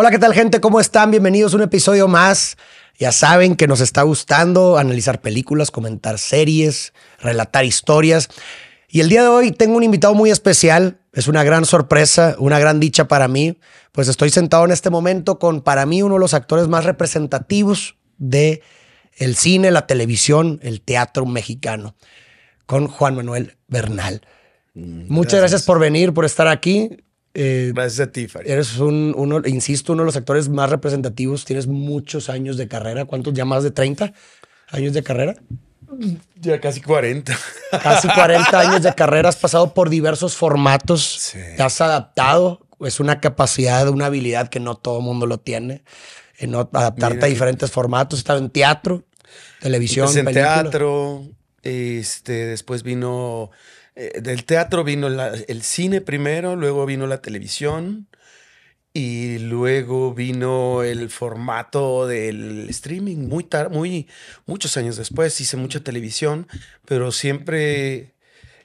Hola, ¿qué tal gente? ¿Cómo están? Bienvenidos a un episodio más. Ya saben que nos está gustando analizar películas, comentar series, relatar historias. Y el día de hoy tengo un invitado muy especial. Es una gran sorpresa, una gran dicha para mí. Pues estoy sentado en este momento con para mí uno de los actores más representativos de el cine, la televisión, el teatro mexicano, con Juan Manuel Bernal. Mm, Muchas gracias. gracias por venir, por estar aquí. Eh, Gracias a ti, Eres uno, insisto, uno de los actores más representativos. Tienes muchos años de carrera. ¿Cuántos? ¿Ya más de 30 años de carrera? Ya casi 40. Casi 40 años de carrera. Has pasado por diversos formatos. Te has adaptado. Es una capacidad, una habilidad que no todo mundo lo tiene. En adaptarte a diferentes formatos. Estaba en teatro, televisión. en teatro. Este, después vino eh, del teatro vino la, el cine primero, luego vino la televisión y luego vino el formato del streaming muy muy muchos años después hice mucha televisión, pero siempre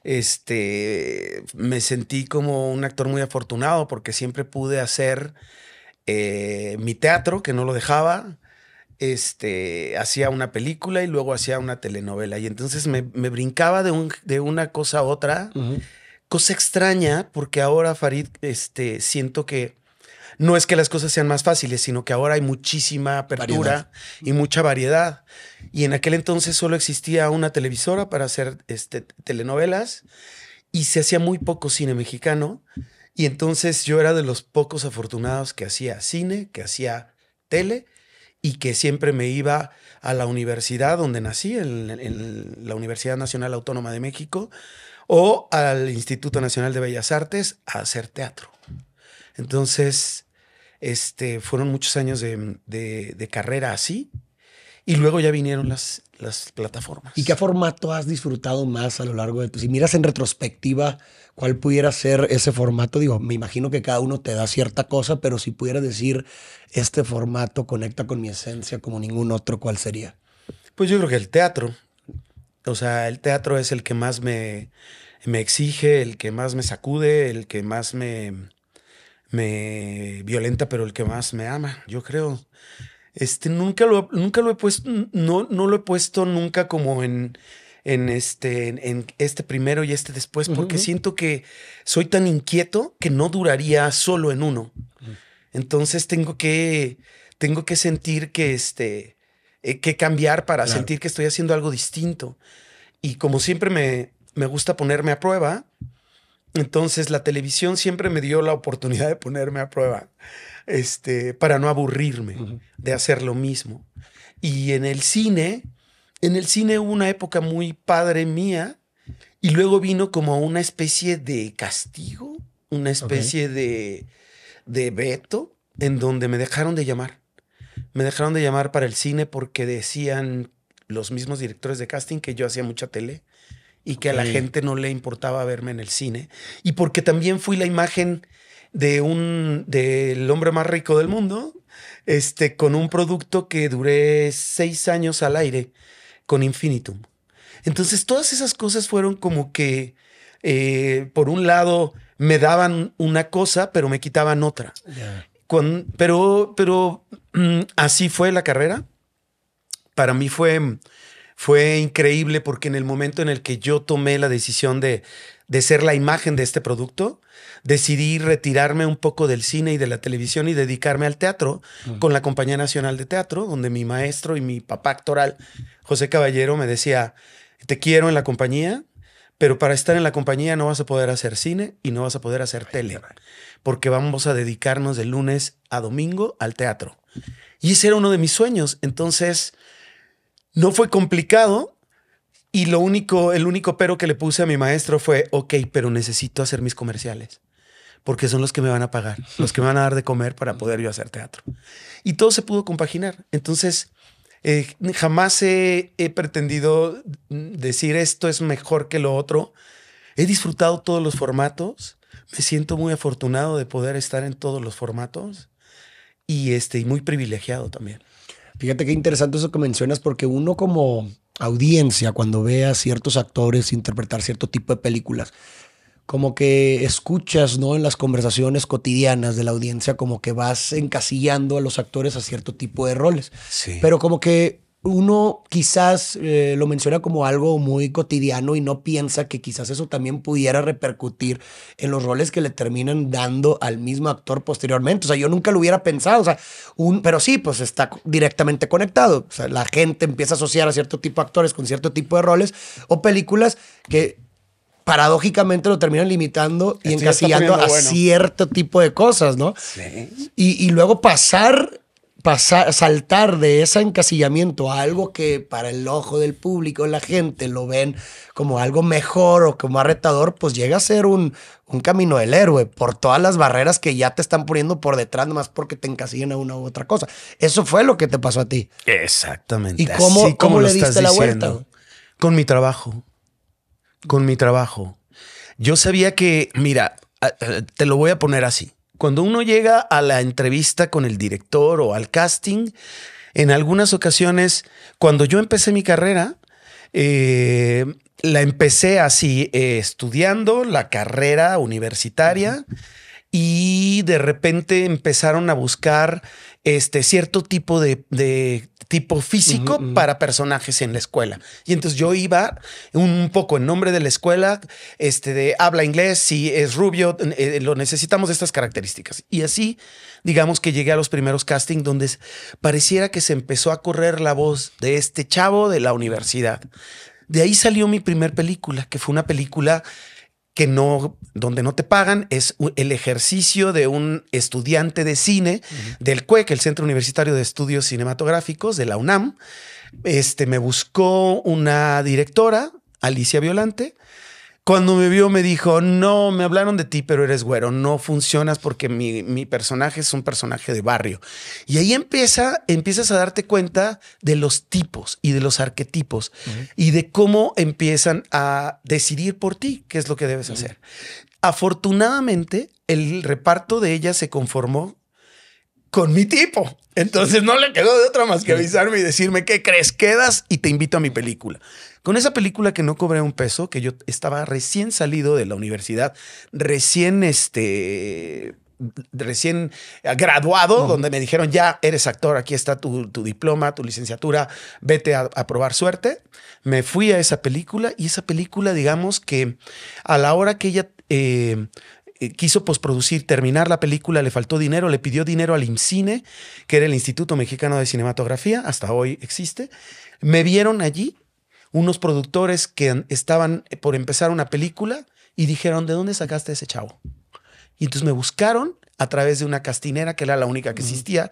este me sentí como un actor muy afortunado porque siempre pude hacer eh, mi teatro que no lo dejaba este, hacía una película y luego hacía una telenovela. Y entonces me, brincaba de, un, de, una cosa a otra. Cosa extraña, porque ahora, Farid, este, siento que no es que las cosas sean más fáciles, sino que ahora hay muchísima apertura y mucha variedad. Y en aquel entonces solo existía una televisora para hacer este, telenovelas y se hacía muy poco cine mexicano. Y entonces yo era de los pocos afortunados que hacía cine, que hacía tele y que siempre me iba a la universidad donde nací, en, la Universidad Nacional Autónoma de México, o al Instituto Nacional de Bellas Artes a hacer teatro. Entonces, este, fueron muchos años de carrera así y luego ya vinieron las, las plataformas. ¿Y qué formato has disfrutado más a lo largo de tu... Si miras en retrospectiva, ¿cuál pudiera ser ese formato? Digo, me imagino que cada uno te da cierta cosa, pero si pudiera decir, este formato conecta con mi esencia como ningún otro, ¿cuál sería? Pues yo creo que el teatro. O sea, el teatro es el que más me, me exige, el que más me sacude, el que más me, me violenta, pero el que más me ama, yo creo. Este, nunca lo, nunca lo he puesto, no, lo he puesto nunca como en, en este, en este primero y este después, porque siento que soy tan inquieto que no duraría solo en uno. Entonces tengo que, tengo que sentir que, este, eh, que cambiar para sentir que estoy haciendo algo distinto. Y como siempre me, me gusta ponerme a prueba, entonces la televisión siempre me dio la oportunidad de ponerme a prueba este, para no aburrirme de hacer lo mismo. Y en el cine, en el cine hubo una época muy padre mía y luego vino como una especie de castigo, una especie de, veto en donde me dejaron de llamar. Me dejaron de llamar para el cine porque decían los mismos directores de casting que yo hacía mucha tele y que a la gente no le importaba verme en el cine. Y porque también fui la imagen de un del hombre más rico del mundo, este, con un producto que duré seis años al aire con Infinitum. Entonces, todas esas cosas fueron como que, eh, por un lado, me daban una cosa, pero me quitaban otra. pero, pero mm, así fue la carrera. Para mí fue, fue increíble porque en el momento en el que yo tomé la decisión de de ser la imagen de este producto, decidí retirarme un poco del cine y de la televisión y dedicarme al teatro con la Compañía Nacional de Teatro, donde mi maestro y mi papá actoral, José Caballero, me decía, te quiero en la compañía, pero para estar en la compañía no vas a poder hacer cine y no vas a poder hacer tele, porque vamos a dedicarnos de lunes a domingo al teatro. Y ese era uno de mis sueños, entonces no fue complicado, y lo único, el único pero que le puse a mi maestro fue, ok, pero necesito hacer mis comerciales, porque son los que me van a pagar, los que me van a dar de comer para poder yo hacer teatro. Y todo se pudo compaginar. Entonces, eh, jamás he, pretendido decir esto es mejor que lo otro. He disfrutado todos los formatos. Me siento muy afortunado de poder estar en todos los formatos y, este, y muy privilegiado también. Fíjate qué interesante eso que mencionas, porque uno como audiencia cuando ve a ciertos actores interpretar cierto tipo de películas. Como que escuchas, ¿no? En las conversaciones cotidianas de la audiencia, como que vas encasillando a los actores a cierto tipo de roles. Pero como que uno quizás eh, lo menciona como algo muy cotidiano y no piensa que quizás eso también pudiera repercutir en los roles que le terminan dando al mismo actor posteriormente. O sea, yo nunca lo hubiera pensado, o sea, un, pero sí, pues está directamente conectado. O sea, la gente empieza a asociar a cierto tipo de actores con cierto tipo de roles o películas que paradójicamente lo terminan limitando y encasillando a cierto tipo de cosas, ¿no? Y, y luego pasar pasar, saltar de ese encasillamiento a algo que para el ojo del público, la gente lo ven como algo mejor o como arretador, pues llega a ser un, un camino del héroe por todas las barreras que ya te están poniendo por detrás, nomás porque te encasillan a una u otra cosa. Eso fue lo que te pasó a ti. Exactamente. ¿Y cómo, cómo como le Con mi trabajo. Con mi trabajo. Yo sabía que, mira, te lo voy a poner así. Cuando uno llega a la entrevista con el director o al casting, en algunas ocasiones, cuando yo empecé mi carrera, eh, la empecé así, eh, estudiando la carrera universitaria y de repente empezaron a buscar este cierto tipo de, tipo físico para personajes en la escuela. Y entonces yo iba un poco en nombre de la escuela, este de habla inglés, si es rubio, eh, eh, lo necesitamos de estas características. Y así, digamos que llegué a los primeros castings donde pareciera que se empezó a correr la voz de este chavo de la universidad. De ahí salió mi primer película, que fue una película que no, donde no te pagan, es el ejercicio de un estudiante de cine del CUEC, el Centro Universitario de Estudios Cinematográficos de la UNAM. Este, me buscó una directora, Alicia Violante, cuando me vio me dijo, no, me hablaron de ti, pero eres güero, no funcionas porque mi, personaje es un personaje de barrio. Y ahí empieza, empiezas a darte cuenta de los tipos y de los arquetipos y de cómo empiezan a decidir por ti qué es lo que debes hacer. Afortunadamente, el reparto de ella se conformó con mi tipo. Entonces no le quedó de otra más que avisarme y decirme, ¿qué crees? Quedas y te invito a mi película. Con esa película que no cobré un peso, que yo estaba recién salido de la universidad, recién este recién eh, graduado, donde me dijeron, ya eres actor, aquí está tu, diploma, tu licenciatura, vete a, probar suerte. Me fui a esa película y esa película, digamos que a la hora que ella eh, eh, quiso posproducir, terminar la película, le faltó dinero, le pidió dinero al IMCINE, que era el Instituto Mexicano de Cinematografía, hasta hoy existe. Me vieron allí unos productores que estaban eh, por empezar una película y dijeron, ¿de dónde sacaste ese chavo? Y entonces me buscaron a través de una castinera, que era la única que existía,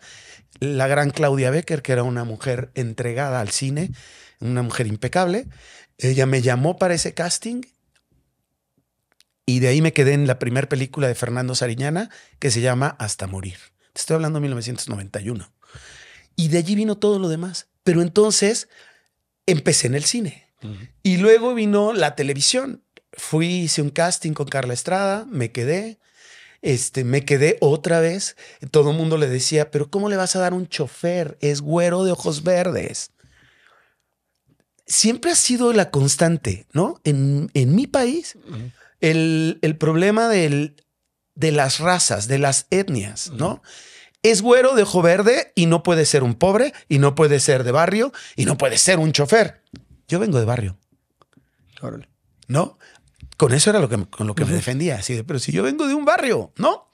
la gran Claudia Becker, que era una mujer entregada al cine, una mujer impecable. Ella me llamó para ese casting y de ahí me quedé en la primera película de Fernando Sariñana que se llama Hasta Morir. Te estoy hablando de 1991. Y de allí vino todo lo demás. Pero entonces empecé en el cine. Y luego vino la televisión. Fui, hice un casting con Carla Estrada, me quedé. Este, me quedé otra vez. Todo el mundo le decía, pero ¿cómo le vas a dar un chofer? Es güero de ojos verdes. Siempre ha sido la constante, ¿no? En, mi país, el, problema de las razas, de las etnias, ¿no? Es güero de ojo verde y no puede ser un pobre, y no puede ser de barrio, y no puede ser un chofer. Yo vengo de barrio. ¿No? Con eso era lo que, con lo que me defendía, así de, pero si yo vengo de un barrio, ¿no?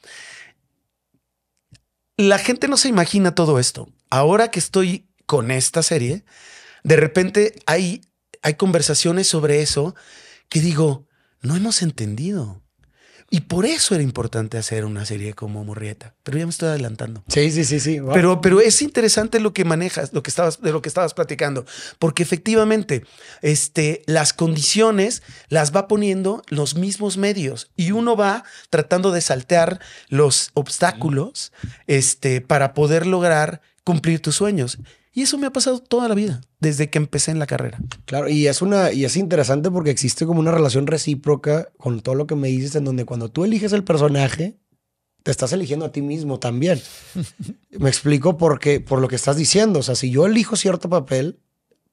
La gente no se imagina todo esto. Ahora que estoy con esta serie, de repente hay, hay conversaciones sobre eso que digo, no hemos entendido. Y por eso era importante hacer una serie como Morrieta. Pero ya me estoy adelantando. Sí, sí, sí, sí. Pero, pero es interesante lo que manejas, lo que estabas, de lo que estabas platicando. Porque efectivamente, este, las condiciones las va poniendo los mismos medios. Y uno va tratando de saltear los obstáculos este, para poder lograr cumplir tus sueños. Y eso me ha pasado toda la vida, desde que empecé en la carrera. Claro, y es, una, y es interesante porque existe como una relación recíproca con todo lo que me dices, en donde cuando tú eliges el personaje, te estás eligiendo a ti mismo también. me explico porque, por lo que estás diciendo. O sea, si yo elijo cierto papel,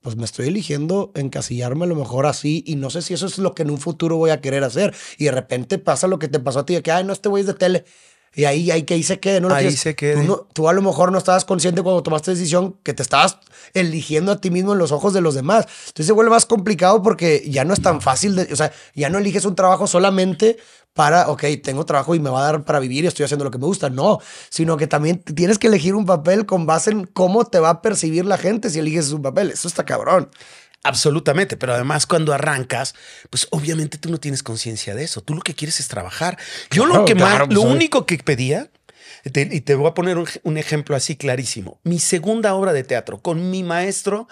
pues me estoy eligiendo encasillarme a lo mejor así y no sé si eso es lo que en un futuro voy a querer hacer. Y de repente pasa lo que te pasó a ti, de que, ay, no, este güey es de tele. Y ahí, ahí que ahí se ¿no? Ahí Tú, a lo mejor no estabas consciente cuando tomaste decisión que te estabas eligiendo a ti mismo en los ojos de los demás. Entonces se vuelve más complicado porque ya no es tan fácil, de, o sea, ya no eliges un trabajo solamente para, ok, tengo trabajo y me va a dar para vivir y estoy haciendo lo que me gusta. No, sino que también tienes que elegir un papel con base en cómo te va a percibir la gente si eliges un papel. Eso está cabrón. Absolutamente, pero además cuando arrancas, pues obviamente tú no tienes conciencia de eso. Tú lo que quieres es trabajar. Yo lo que más, lo pues, único que pedía, y te voy a poner un, ejemplo así clarísimo. Mi segunda obra de teatro con mi maestro,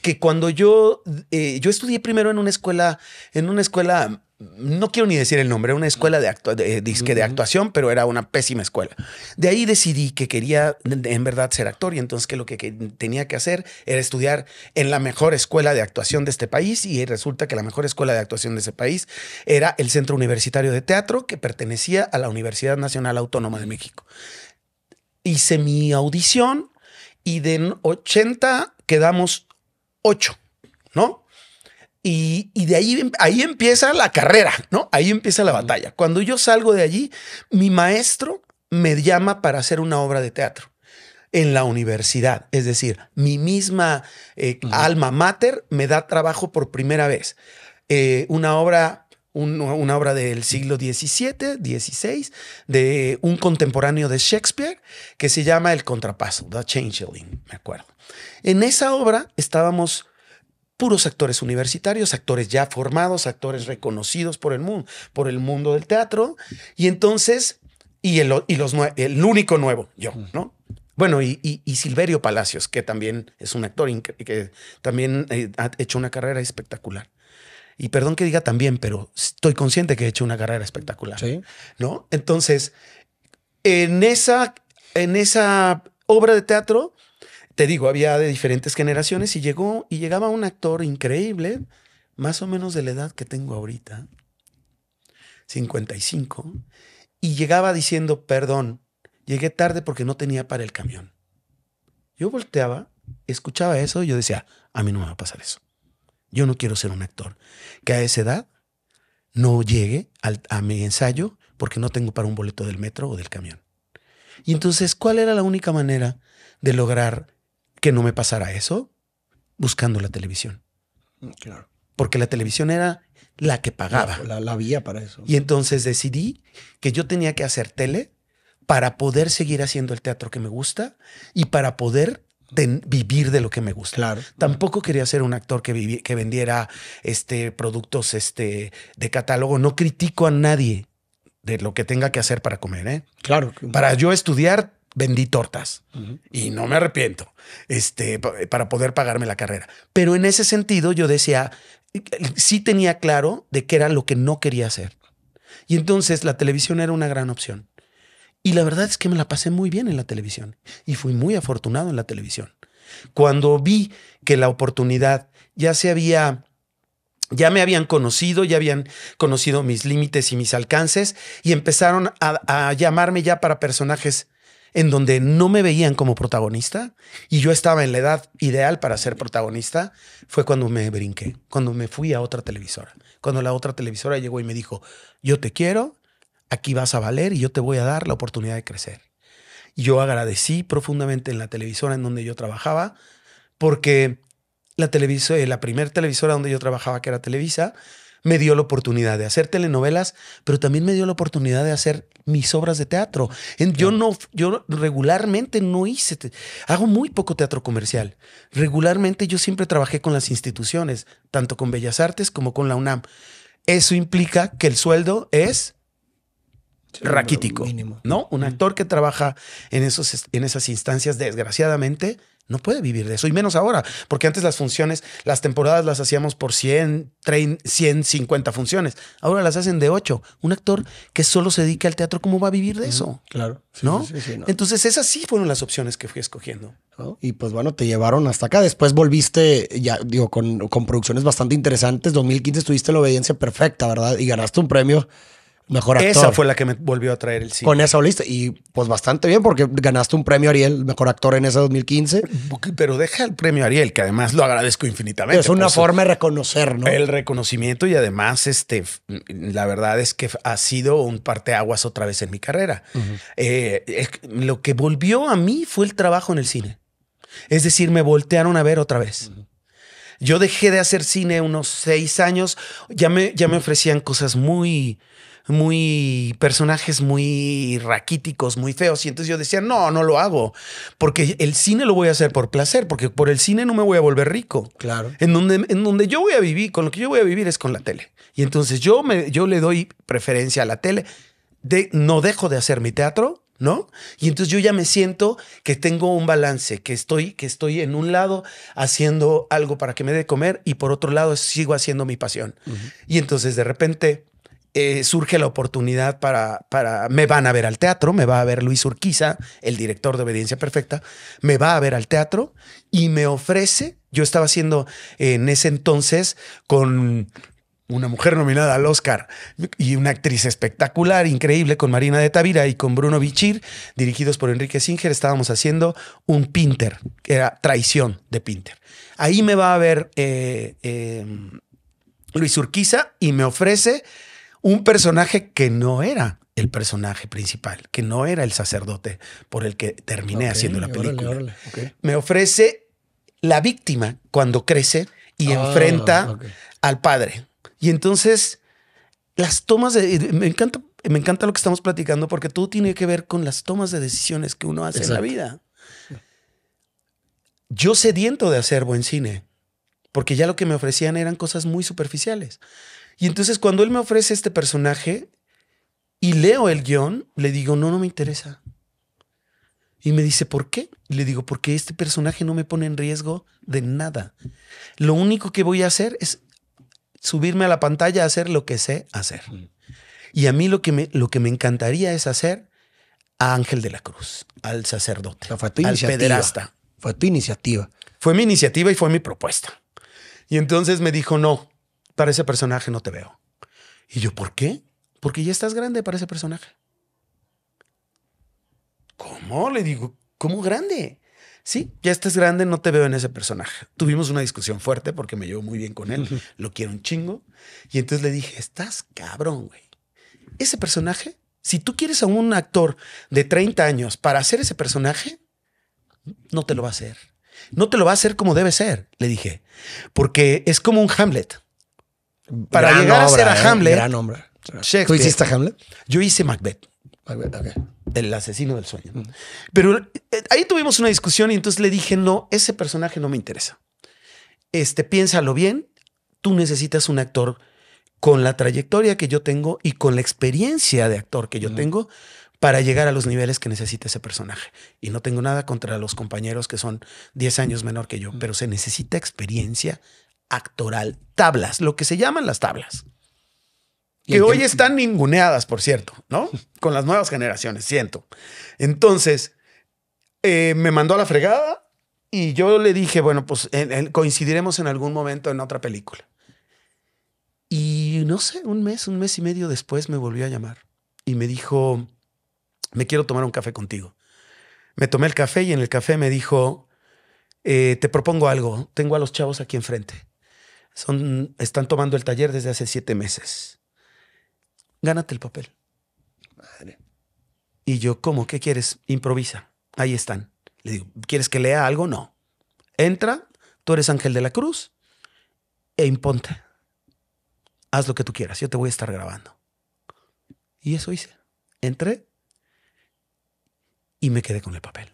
que cuando yo, eh, yo estudié primero en una escuela, en una escuela no quiero ni decir el nombre, una escuela de, eh, disque de actuación, pero era una pésima escuela. De ahí decidí que quería en verdad ser actor y entonces que lo que, que, tenía que hacer era estudiar en la mejor escuela de actuación de este país y resulta que la mejor escuela de actuación de ese país era el Centro Universitario de Teatro que pertenecía a la Universidad Nacional Autónoma de México. Hice mi audición y de 80 quedamos 8, ¿no? Y, de ahí, ahí empieza la carrera, ¿no? Ahí empieza la batalla. Cuando yo salgo de allí, mi maestro me llama para hacer una obra de teatro en la universidad. Es decir, mi misma eh, alma mater me da trabajo por primera vez. Eh, una obra una obra del siglo XVII, XVI, de un contemporáneo de Shakespeare que se llama El Contrapaso, The Changeling, me acuerdo. En esa obra estábamos puros actores universitarios, actores ya formados, actores reconocidos por el mundo, por el mundo del teatro. Y entonces, y el, y los, el único nuevo, yo, ¿no? Bueno, y, Silverio Palacios, que también es un actor que también eh, ha hecho una carrera espectacular. Y perdón que diga también, pero estoy consciente que he hecho una carrera espectacular. ¿Sí? ¿No? Entonces, en esa, en esa obra de teatro, te digo, había de diferentes generaciones y llegó y llegaba un actor increíble, más o menos de la edad que tengo ahorita, 55, y llegaba diciendo, perdón, llegué tarde porque no tenía para el camión. Yo volteaba, escuchaba eso y yo decía, a mí no me va a pasar eso. Yo no quiero ser un actor que a esa edad no llegue a mi ensayo porque no tengo para un boleto del metro o del camión. Y entonces, ¿cuál era la única manera de lograr que no me pasara eso buscando la televisión. Mm, claro. Porque la televisión era la que pagaba. La, vía para eso. Y entonces decidí que yo tenía que hacer tele para poder seguir haciendo el teatro que me gusta y para poder vivir de lo que me gusta. Tampoco quería ser un actor que, que vendiera este, productos este, de catálogo. No critico a nadie de lo que tenga que hacer para comer. ¿eh? Claro. Para yo estudiar vendí tortas y no me arrepiento este, para poder pagarme la carrera. Pero en ese sentido yo decía, sí tenía claro de qué era lo que no quería hacer. Y entonces la televisión era una gran opción. Y la verdad es que me la pasé muy bien en la televisión y fui muy afortunado en la televisión. Cuando vi que la oportunidad ya se había ya me habían conocido, ya habían conocido mis límites y mis alcances y empezaron a llamarme ya para personajes en donde no me veían como protagonista y yo estaba en la edad ideal para ser protagonista, fue cuando me brinqué, cuando me fui a otra televisora, cuando la otra televisora llegó y me dijo, yo te quiero, aquí vas a valer y yo te voy a dar la oportunidad de crecer. yo agradecí profundamente en la televisora en donde yo trabajaba, porque la, televisora, eh, la primera televisora donde yo trabajaba, que era Televisa, me dio la oportunidad de hacer telenovelas, pero también me dio la oportunidad de hacer mis obras de teatro. yo no, yo regularmente no hice, hago muy poco teatro comercial. Regularmente yo siempre trabajé con las instituciones, tanto con Bellas Artes como con la UNAM. Eso implica que el sueldo es raquítico, ¿no? Un actor que trabaja en, esos, en esas instancias, desgraciadamente, no puede vivir de eso, y menos ahora, porque antes las funciones, las temporadas las hacíamos por 100, 150 funciones, ahora las hacen de 8. Un actor que solo se dedica al teatro, ¿cómo va a vivir de eso? Claro. ¿No? Entonces esas sí fueron las opciones que fui escogiendo. Y pues bueno, te llevaron hasta acá. Después volviste, ya digo, con, con producciones bastante interesantes. 2015 estuviste en la obediencia perfecta, ¿verdad? Y ganaste un premio Mejor actor. Esa fue la que me volvió a traer el cine. Con esa lista. Y pues bastante bien, porque ganaste un premio Ariel, mejor actor en ese 2015. Pero deja el premio Ariel, que además lo agradezco infinitamente. Es una pues, forma de reconocer, ¿no? El reconocimiento y además, este, la verdad es que ha sido un parteaguas otra vez en mi carrera. Eh, lo que volvió a mí fue el trabajo en el cine. Es decir, me voltearon a ver otra vez. Yo dejé de hacer cine unos seis años. Ya me, ya me ofrecían cosas muy, muy personajes muy raquíticos, muy feos. Y entonces yo decía, no, no lo hago, porque el cine lo voy a hacer por placer, porque por el cine no me voy a volver rico. Claro. En donde, en donde yo voy a vivir, con lo que yo voy a vivir es con la tele. Y entonces yo, me, yo le doy preferencia a la tele. no dejo de hacer mi teatro, ¿no? Y entonces yo ya me siento que tengo un balance, que estoy, que estoy en un lado haciendo algo para que me dé comer y por otro lado sigo haciendo mi pasión. Y entonces de repente eh, surge la oportunidad para, para, me van a ver al teatro, me va a ver Luis Urquiza, el director de Obediencia Perfecta, me va a ver al teatro y me ofrece, yo estaba haciendo eh, en ese entonces con una mujer nominada al Oscar y una actriz espectacular, increíble, con Marina de Tavira y con Bruno Vichir, dirigidos por Enrique Singer, estábamos haciendo un Pinter, que era Traición de Pinter. Ahí me va a ver eh, Luis Urquiza y me ofrece un personaje que no era el personaje principal, que no era el sacerdote por el que terminé haciendo la película. Me ofrece la víctima cuando crece y ah, enfrenta al padre. Y entonces las tomas de... Me encanta, me encanta lo que estamos platicando porque todo tiene que ver con las tomas de decisiones que uno hace en la vida. Yo sediento de hacer buen cine porque ya lo que me ofrecían eran cosas muy superficiales. Y entonces cuando él me ofrece este personaje y leo el guión, le digo, no, no me interesa. Y me dice, ¿por qué? Y le digo, porque este personaje no me pone en riesgo de nada. Lo único que voy a hacer es subirme a la pantalla a hacer lo que sé hacer. Mm. Y a mí lo que me, lo que me encantaría es hacer a Ángel de la Cruz, al sacerdote, al Fue tu iniciativa. Fue mi iniciativa y fue mi propuesta. Y entonces me dijo, no, para ese personaje no te veo. Y yo, ¿por qué? Porque ya estás grande para ese personaje. ¿Cómo? Le digo, ¿cómo grande? Sí, ya estás grande, no te veo en ese personaje. Tuvimos una discusión fuerte porque me llevo muy bien con él, lo quiero un chingo. Y entonces le dije, estás cabrón, güey. Ese personaje, si tú quieres a un actor de 30 años para hacer ese personaje, no te lo va a hacer. No te lo va a hacer como debe ser, le dije. Porque es como un Hamlet. Para llegar a ser a ¿eh? Hamlet. ¿Tú hiciste a Hamlet? Yo hice Macbeth. Macbeth, El asesino del sueño. Pero eh, ahí tuvimos una discusión y entonces le dije, no, ese personaje no me interesa. Este, piénsalo bien. Tú necesitas un actor con la trayectoria que yo tengo y con la experiencia de actor que yo tengo para llegar a los niveles que necesita ese personaje. Y no tengo nada contra los compañeros que son 10 años menor que yo, pero se necesita experiencia actoral, tablas, lo que se llaman las tablas. Que hoy están ninguneadas, por cierto, ¿no? Con las nuevas generaciones, siento. Entonces, eh, me mandó a la fregada y yo le dije, bueno, pues coincidiremos en algún momento en otra película. Y no sé, un mes, un mes y medio después me volvió a llamar y me dijo, me quiero tomar un café contigo. Me tomé el café y en el café me dijo, eh, te propongo algo, tengo a los chavos aquí enfrente están tomando el taller desde hace siete meses. Gánate el papel. Y yo, ¿cómo? ¿Qué quieres? Improvisa. Ahí están. Le digo, ¿quieres que lea algo? No. Entra, tú eres Ángel de la Cruz e imponte. Haz lo que tú quieras, yo te voy a estar grabando. Y eso hice. Entré y me quedé con el papel.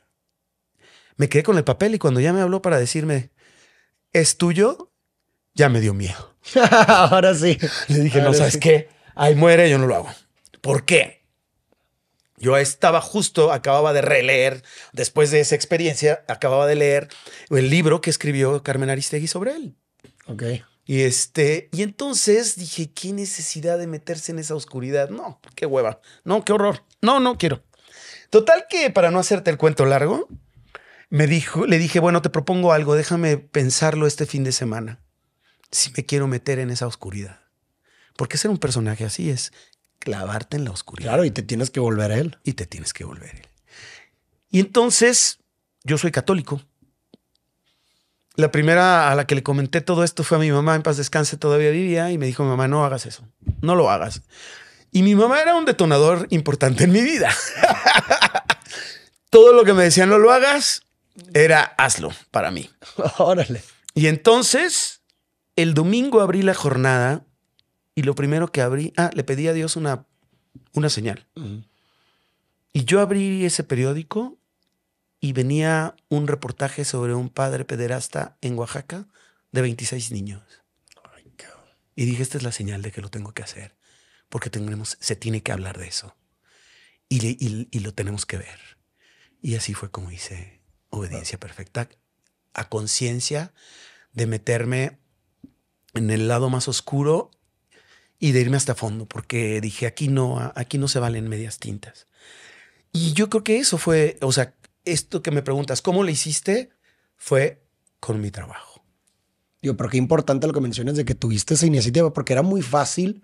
Me quedé con el papel y cuando ya me habló para decirme, ¿es tuyo? ya me dio miedo. Ahora sí. Le dije, no, ¿sabes qué? Ahí muere, yo no lo hago. ¿Por qué? Yo estaba justo, acababa de releer, después de esa experiencia, acababa de leer el libro que escribió Carmen Aristegui sobre él. Ok. Y, este, y entonces dije, ¿qué necesidad de meterse en esa oscuridad? No, qué hueva. No, qué horror. No, no quiero. Total que para no hacerte el cuento largo, me dijo, le dije, bueno, te propongo algo, déjame pensarlo este fin de semana si me quiero meter en esa oscuridad. Porque ser un personaje así es clavarte en la oscuridad. Claro, y te tienes que volver a él. Y te tienes que volver a él. Y entonces, yo soy católico. La primera a la que le comenté todo esto fue a mi mamá, en paz descanse, todavía vivía, y me dijo, mamá, no hagas eso, no lo hagas. Y mi mamá era un detonador importante en mi vida. todo lo que me decían, no lo hagas, era hazlo para mí. Órale. Y entonces el domingo abrí la jornada y lo primero que abrí, ah, le pedí a Dios una, una señal. Y yo abrí ese periódico y venía un reportaje sobre un padre pederasta en Oaxaca de 26 niños. Y dije, esta es la señal de que lo tengo que hacer, porque tenemos, se tiene que hablar de eso. y lo tenemos que ver. Y así fue como hice obediencia perfecta, a conciencia de meterme en el lado más oscuro y de irme hasta fondo, porque dije, aquí no, aquí no se valen medias tintas. Y yo creo que eso fue, o sea, esto que me preguntas, ¿cómo lo hiciste? Fue con mi trabajo. Digo, pero qué importante lo que mencionas de que tuviste esa iniciativa, porque era muy fácil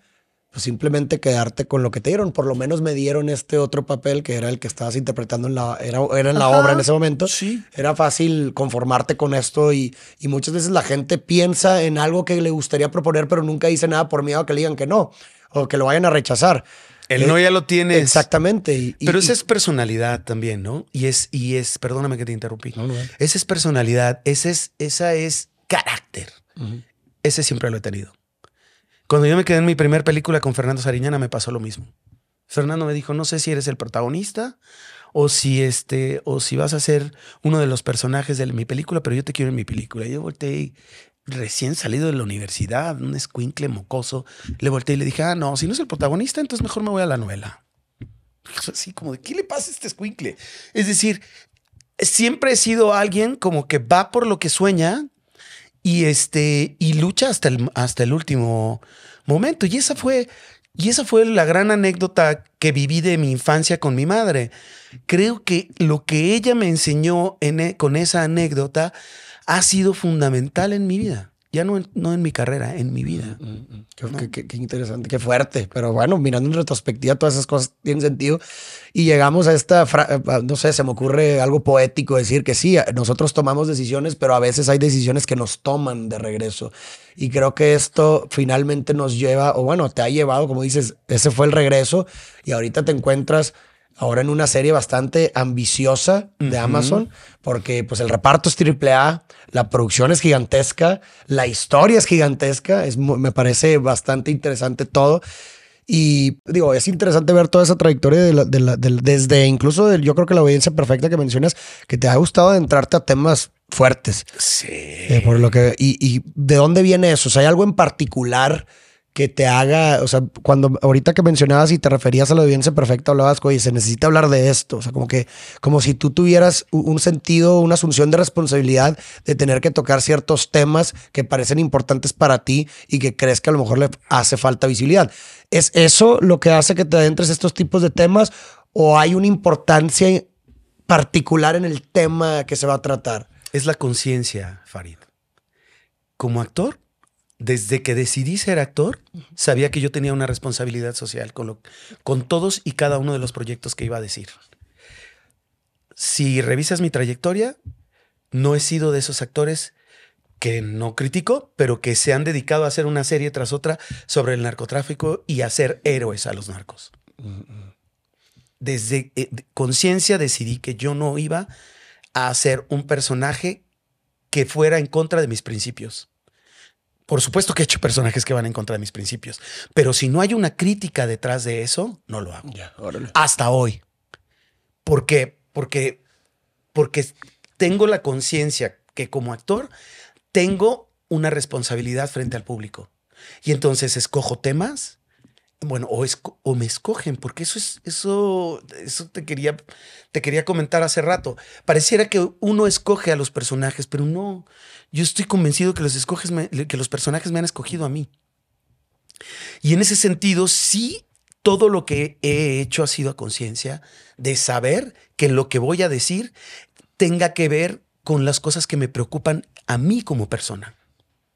pues simplemente quedarte con lo que te dieron. Por lo menos me dieron este otro papel que era el que estabas interpretando en la, era, era en la obra en ese momento. Sí. Era fácil conformarte con esto y, y, muchas veces la gente piensa en algo que le gustaría proponer, pero nunca dice nada por miedo a que le digan que no o que lo vayan a rechazar. El eh, no ya lo tiene. Exactamente. pero esa es personalidad también, ¿no? Y es, y es, perdóname que te interrumpí. No, Esa es personalidad, ese es, esa es carácter. Ese siempre lo he tenido. Cuando yo me quedé en mi primera película con Fernando Sariñana me pasó lo mismo. Fernando me dijo, no sé si eres el protagonista o si, este, o si vas a ser uno de los personajes de mi película, pero yo te quiero en mi película. Y yo volteé recién salido de la universidad, un escuincle mocoso, le volteé y le dije, ah, no, si no es el protagonista, entonces mejor me voy a la novela. Así como, de, ¿qué le pasa a este escuincle? Es decir, siempre he sido alguien como que va por lo que sueña, y este y lucha hasta el, hasta el último momento. Y esa fue y esa fue la gran anécdota que viví de mi infancia con mi madre. Creo que lo que ella me enseñó e, con esa anécdota ha sido fundamental en mi vida ya no, en mi carrera, en mi vida. Mm, mm, mm. Qué, qué, interesante, qué fuerte. Pero bueno, mirando en retrospectiva, todas esas cosas tienen sentido. Y llegamos a esta, eh, no sé, se me ocurre algo poético decir que sí, nosotros tomamos decisiones, pero a veces hay decisiones que nos toman de regreso. Y creo que esto finalmente nos lleva, o bueno, te ha llevado, como dices, ese fue el regreso y ahorita te encuentras ahora en una serie bastante ambiciosa de Amazon, porque pues el reparto es triple A, la producción es gigantesca, la historia es gigantesca, es, me parece bastante interesante todo. Y digo, es interesante ver toda esa trayectoria desde incluso yo creo que la audiencia perfecta que mencionas, que te ha gustado adentrarte a temas fuertes. Sí. Eh, por lo que, y, de dónde viene eso? ¿hay algo en particular? que te haga, o sea, cuando ahorita que mencionabas y te referías a la audiencia perfecta, hablabas, oye, se necesita hablar de esto, o sea, como que, como si tú tuvieras un sentido, una asunción de responsabilidad de tener que tocar ciertos temas que parecen importantes para ti y que crees que a lo mejor le hace falta visibilidad. ¿Es eso lo que hace que te adentres estos tipos de temas o hay una importancia particular en el tema que se va a tratar? Es la conciencia, Farid. Como actor, desde que decidí ser actor, sabía que yo tenía una responsabilidad social con, con todos y cada uno de los proyectos que iba a decir. Si revisas mi trayectoria, no he sido de esos actores que no critico, pero que se han dedicado a hacer una serie tras otra sobre el narcotráfico y hacer héroes a los narcos. Desde eh, conciencia decidí que yo no iba a hacer un personaje que fuera en contra de mis principios. Por supuesto que he hecho personajes que van en contra de mis principios, pero si no hay una crítica detrás de eso, no lo hago. Hasta hoy. ¿Por qué? Porque, porque tengo la conciencia que como actor tengo una responsabilidad frente al público. Y entonces escojo temas bueno, o, me escogen, porque eso es, eso, eso te quería, te quería comentar hace rato. Pareciera que uno escoge a los personajes, pero no. Yo estoy convencido que los escoges, que los personajes me han escogido a mí. Y en ese sentido, sí, todo lo que he hecho ha sido a conciencia de saber que lo que voy a decir tenga que ver con las cosas que me preocupan a mí como persona.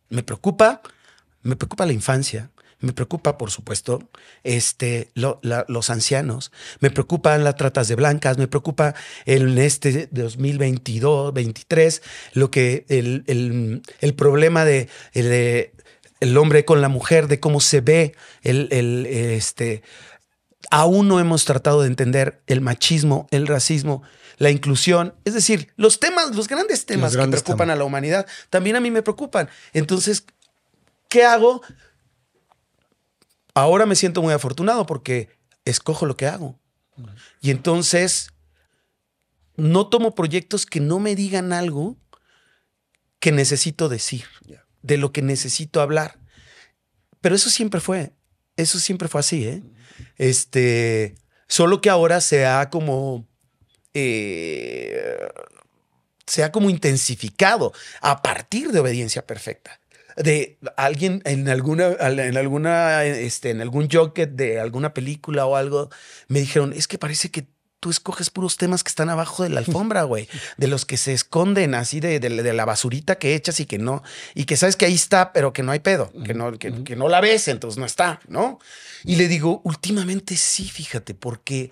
Me preocupa, me preocupa la infancia, me preocupa, por supuesto, este, los ancianos. Me preocupan las tratas de blancas. Me preocupa en este 2022, 23, lo que el, el, problema de, el, hombre con la mujer, de cómo se ve el, el, este. Aún no hemos tratado de entender el machismo, el racismo, la inclusión, es decir, los temas, los grandes temas que preocupan a la humanidad, también a mí me preocupan. Entonces, ¿qué hago? Ahora me siento muy afortunado porque escojo lo que hago. Y entonces, no tomo proyectos que no me digan algo que necesito decir, de lo que necesito hablar. Pero eso siempre fue, eso siempre fue así, ¿eh? Este, solo que ahora se ha como, eh, se ha como intensificado a partir de obediencia perfecta de alguien en alguna, en alguna, este, en algún jocket de alguna película o algo, me dijeron, es que parece que tú escoges puros temas que están abajo de la alfombra, güey, de los que se esconden así de, de, la basurita que echas y que no, y que sabes que ahí está, pero que no hay pedo, que no, que no la ves, entonces no está, ¿no? Y le digo, últimamente sí, fíjate, porque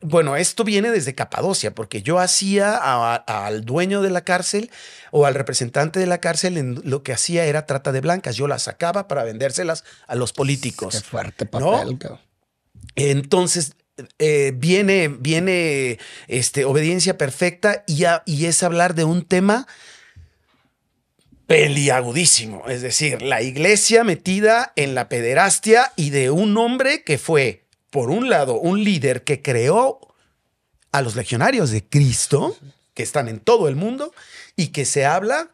bueno, esto viene desde Capadocia, porque yo hacía al dueño de la cárcel o al representante de la cárcel lo que hacía era trata de blancas. Yo las sacaba para vendérselas a los políticos. Qué fuerte papel. Entonces, eh, viene, viene este, obediencia perfecta y, y, es hablar de un tema peliagudísimo, es decir, la iglesia metida en la pederastia y de un hombre que fue por un lado, un líder que creó a los legionarios de Cristo, que están en todo el mundo, y que se habla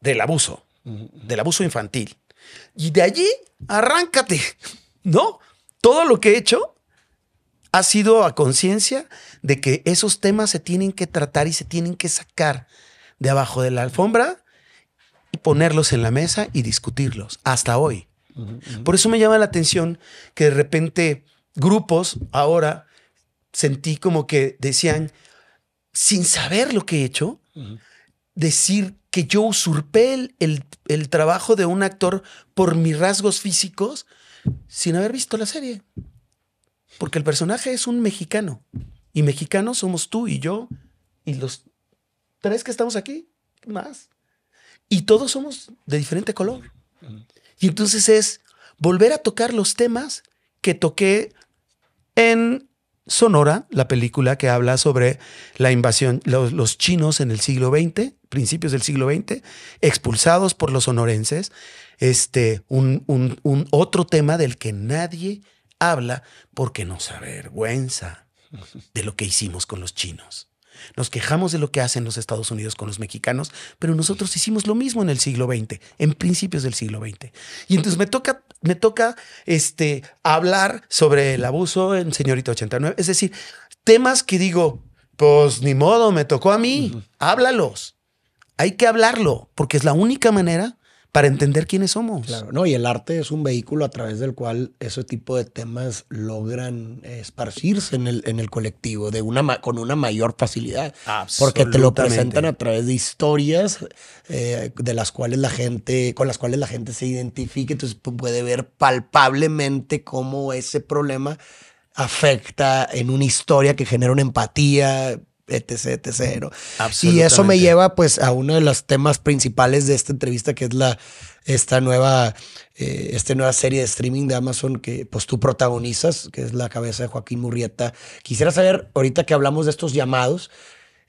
del abuso, del abuso infantil. Y de allí, arráncate, ¿no? Todo lo que he hecho ha sido a conciencia de que esos temas se tienen que tratar y se tienen que sacar de abajo de la alfombra y ponerlos en la mesa y discutirlos hasta hoy. Por eso me llama la atención que de repente grupos ahora sentí como que decían, sin saber lo que he hecho, decir que yo usurpé el, trabajo de un actor por mis rasgos físicos sin haber visto la serie. Porque el personaje es un mexicano. Y mexicanos somos tú y yo y los tres que estamos aquí, más. Y todos somos de diferente color. Y entonces es volver a tocar los temas que toqué en Sonora, la película que habla sobre la invasión, los, chinos en el siglo XX, principios del siglo XX, expulsados por los sonorenses. Este, un, otro tema del que nadie habla porque nos avergüenza de lo que hicimos con los chinos. Nos quejamos de lo que hacen los Estados Unidos con los mexicanos, pero nosotros hicimos lo mismo en el siglo XX, en principios del siglo XX. Y entonces me toca, me toca este, hablar sobre el abuso en Señorita 89, es decir, temas que digo, pues ni modo, me tocó a mí, háblalos. Hay que hablarlo, porque es la única manera para entender quiénes somos. Claro, no, y el arte es un vehículo a través del cual ese tipo de temas logran esparcirse en el, en el colectivo de una, con una mayor facilidad. Porque te lo presentan a través de historias eh, de las cuales la gente, con las cuales la gente se identifica, entonces puede ver palpablemente cómo ese problema afecta en una historia que genera una empatía, etc, etc. Y eso me lleva pues a uno de los temas principales de esta entrevista, que es la, esta, nueva, eh, esta nueva serie de streaming de Amazon que pues tú protagonizas, que es la cabeza de Joaquín Murrieta. Quisiera saber, ahorita que hablamos de estos llamados,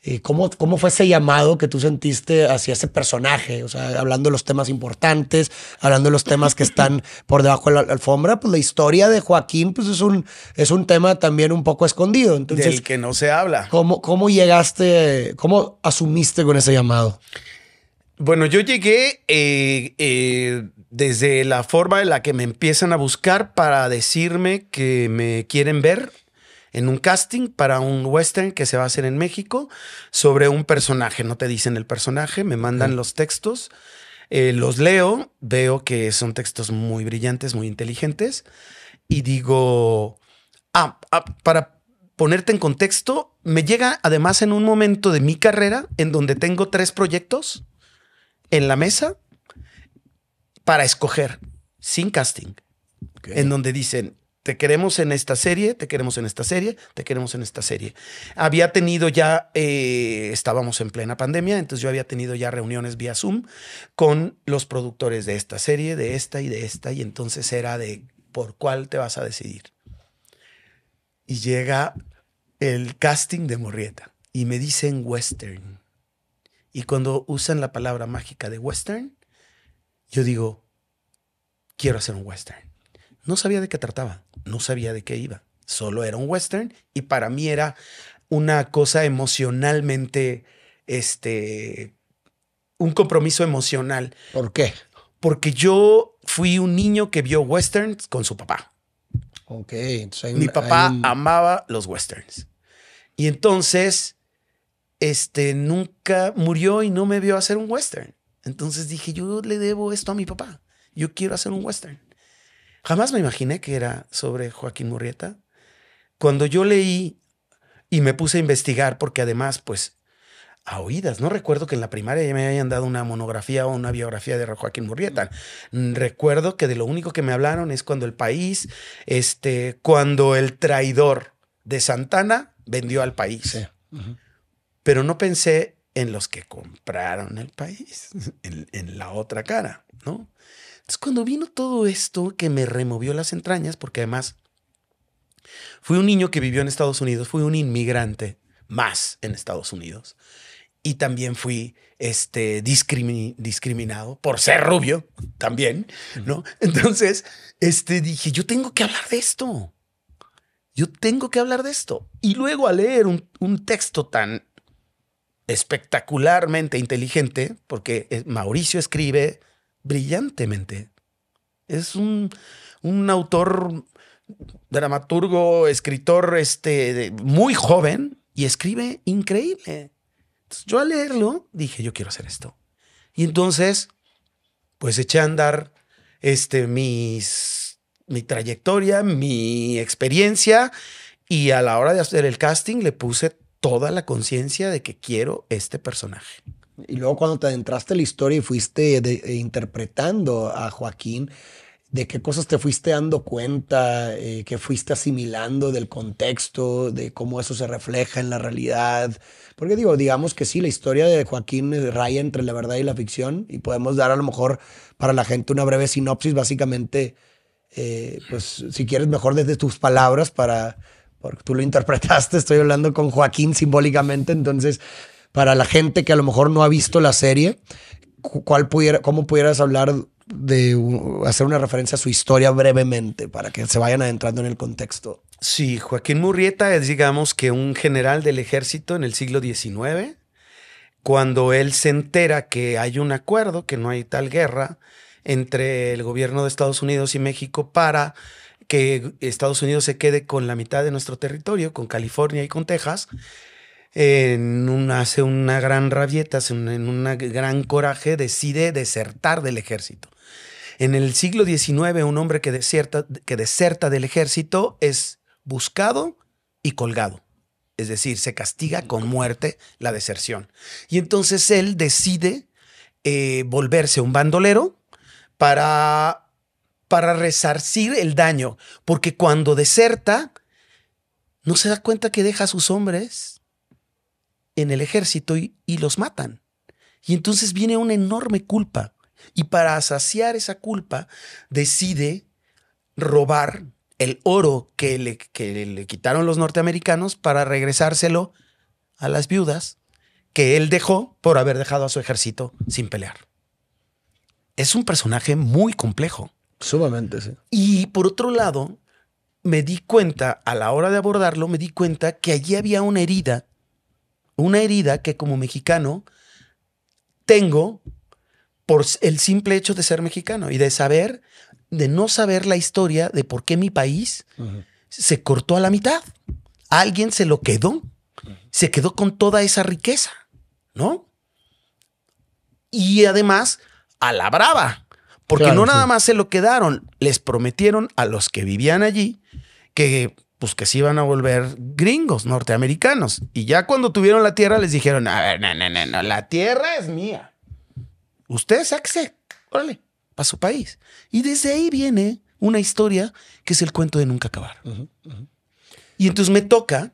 eh, ¿cómo, fue ese llamado que tú sentiste hacia ese personaje? O sea, hablando de los temas importantes, hablando de los temas que están por debajo de la alfombra, pues la historia de Joaquín pues es un, es un tema también un poco escondido. Entonces, Del que no se habla. ¿cómo, ¿Cómo llegaste, cómo asumiste con ese llamado? Bueno, yo llegué eh, eh, desde la forma en la que me empiezan a buscar para decirme que me quieren ver en un casting para un western que se va a hacer en México sobre un personaje. No te dicen el personaje, me mandan los textos, eh, los leo, veo que son textos muy brillantes, muy inteligentes y digo, ah, ah, para ponerte en contexto, me llega además en un momento de mi carrera en donde tengo tres proyectos en la mesa para escoger sin casting. En donde dicen, te queremos en esta serie, te queremos en esta serie, te queremos en esta serie. Había tenido ya, eh, estábamos en plena pandemia, entonces yo había tenido ya reuniones vía Zoom con los productores de esta serie, de esta y de esta, y entonces era de por cuál te vas a decidir. Y llega el casting de Morrieta y me dicen western. Y cuando usan la palabra mágica de western, yo digo, quiero hacer un western. No sabía de qué trataba no sabía de qué iba. Solo era un western y para mí era una cosa emocionalmente, este, un compromiso emocional. ¿Por qué? Porque yo fui un niño que vio westerns con su papá. Ok. Mi papá amaba los westerns. Y entonces, este, nunca murió y no me vio hacer un western. Entonces dije, yo le debo esto a mi papá. Yo quiero hacer un western. Jamás me imaginé que era sobre Joaquín Murrieta. Cuando yo leí y me puse a investigar, porque además, pues, a oídas, no recuerdo que en la primaria ya me hayan dado una monografía o una biografía de Joaquín Murrieta. Mm, recuerdo que de lo único que me hablaron es cuando el país, este, cuando el traidor de Santana vendió al país. Pero no pensé en los que compraron el país, en la otra cara, ¿no? Entonces, cuando vino todo esto que me removió las entrañas, porque además fui un niño que vivió en Estados Unidos, fui un inmigrante más en Estados Unidos y también fui este, discriminado por ser rubio también, ¿no? Entonces, este, dije, yo tengo que hablar de esto. Yo tengo que hablar de esto. Y luego al leer un texto tan espectacularmente inteligente, porque eh, Mauricio escribe brillantemente. Es un, autor, dramaturgo, escritor este, muy joven y escribe increíble. yo al leerlo dije, yo quiero hacer esto. Y entonces, pues eché a andar este, mis, mi trayectoria, mi experiencia y a la hora de hacer el casting le puse toda la conciencia de que quiero este personaje. Y luego cuando te adentraste en la historia y fuiste eh, interpretando a Joaquín, ¿de qué cosas te fuiste dando cuenta, eh, qué fuiste asimilando del contexto, de cómo eso se refleja en la realidad? Porque digo, digamos que sí, la historia de Joaquín raya entre la verdad y la ficción y podemos dar a lo mejor para la gente una breve sinopsis, básicamente, eh, pues si quieres mejor desde tus palabras para porque tú lo interpretaste, estoy hablando con Joaquín simbólicamente, entonces para la gente que a lo mejor no ha visto la serie, pudiera, ¿cómo pudieras hablar de hacer una referencia a su historia brevemente para que se vayan adentrando en el contexto? Sí, Joaquín Murrieta es, digamos, que un general del ejército en el siglo XIX. Cuando él se entera que hay un acuerdo, que no hay tal guerra entre el gobierno de Estados Unidos y México para que Estados Unidos se quede con la mitad de nuestro territorio, con California y con Texas, en hace una gran rabieta, hace un, en un gran coraje, decide desertar del ejército. En el siglo XIX, un hombre que deserta, que deserta del ejército es buscado y colgado. Es decir, se castiga con muerte la deserción. Y entonces él decide eh, volverse un bandolero para, para resarcir el daño, porque cuando deserta, no se da cuenta que deja a sus hombres en el ejército y, los matan. Y entonces viene una enorme culpa. Y para saciar esa culpa, decide robar el oro que le, que le quitaron los norteamericanos para regresárselo a las viudas que él dejó por haber dejado a su ejército sin pelear. Es un personaje muy complejo. Sumamente, sí. Y por otro lado, me di cuenta, a la hora de abordarlo, me di cuenta que allí había una herida una herida que como mexicano tengo por el simple hecho de ser mexicano y de saber, de no saber la historia de por qué mi país se cortó a la mitad. Alguien se lo quedó, se quedó con toda esa riqueza, ¿no? Y además, a la brava, porque no nada más se lo quedaron, les prometieron a los que vivían allí que pues que se iban a volver gringos, norteamericanos. Y ya cuando tuvieron la tierra les dijeron, a no, no, no, no, la tierra es mía. Usted sáquese, órale, para su país. Y desde ahí viene una historia que es el cuento de nunca acabar. Y entonces me toca,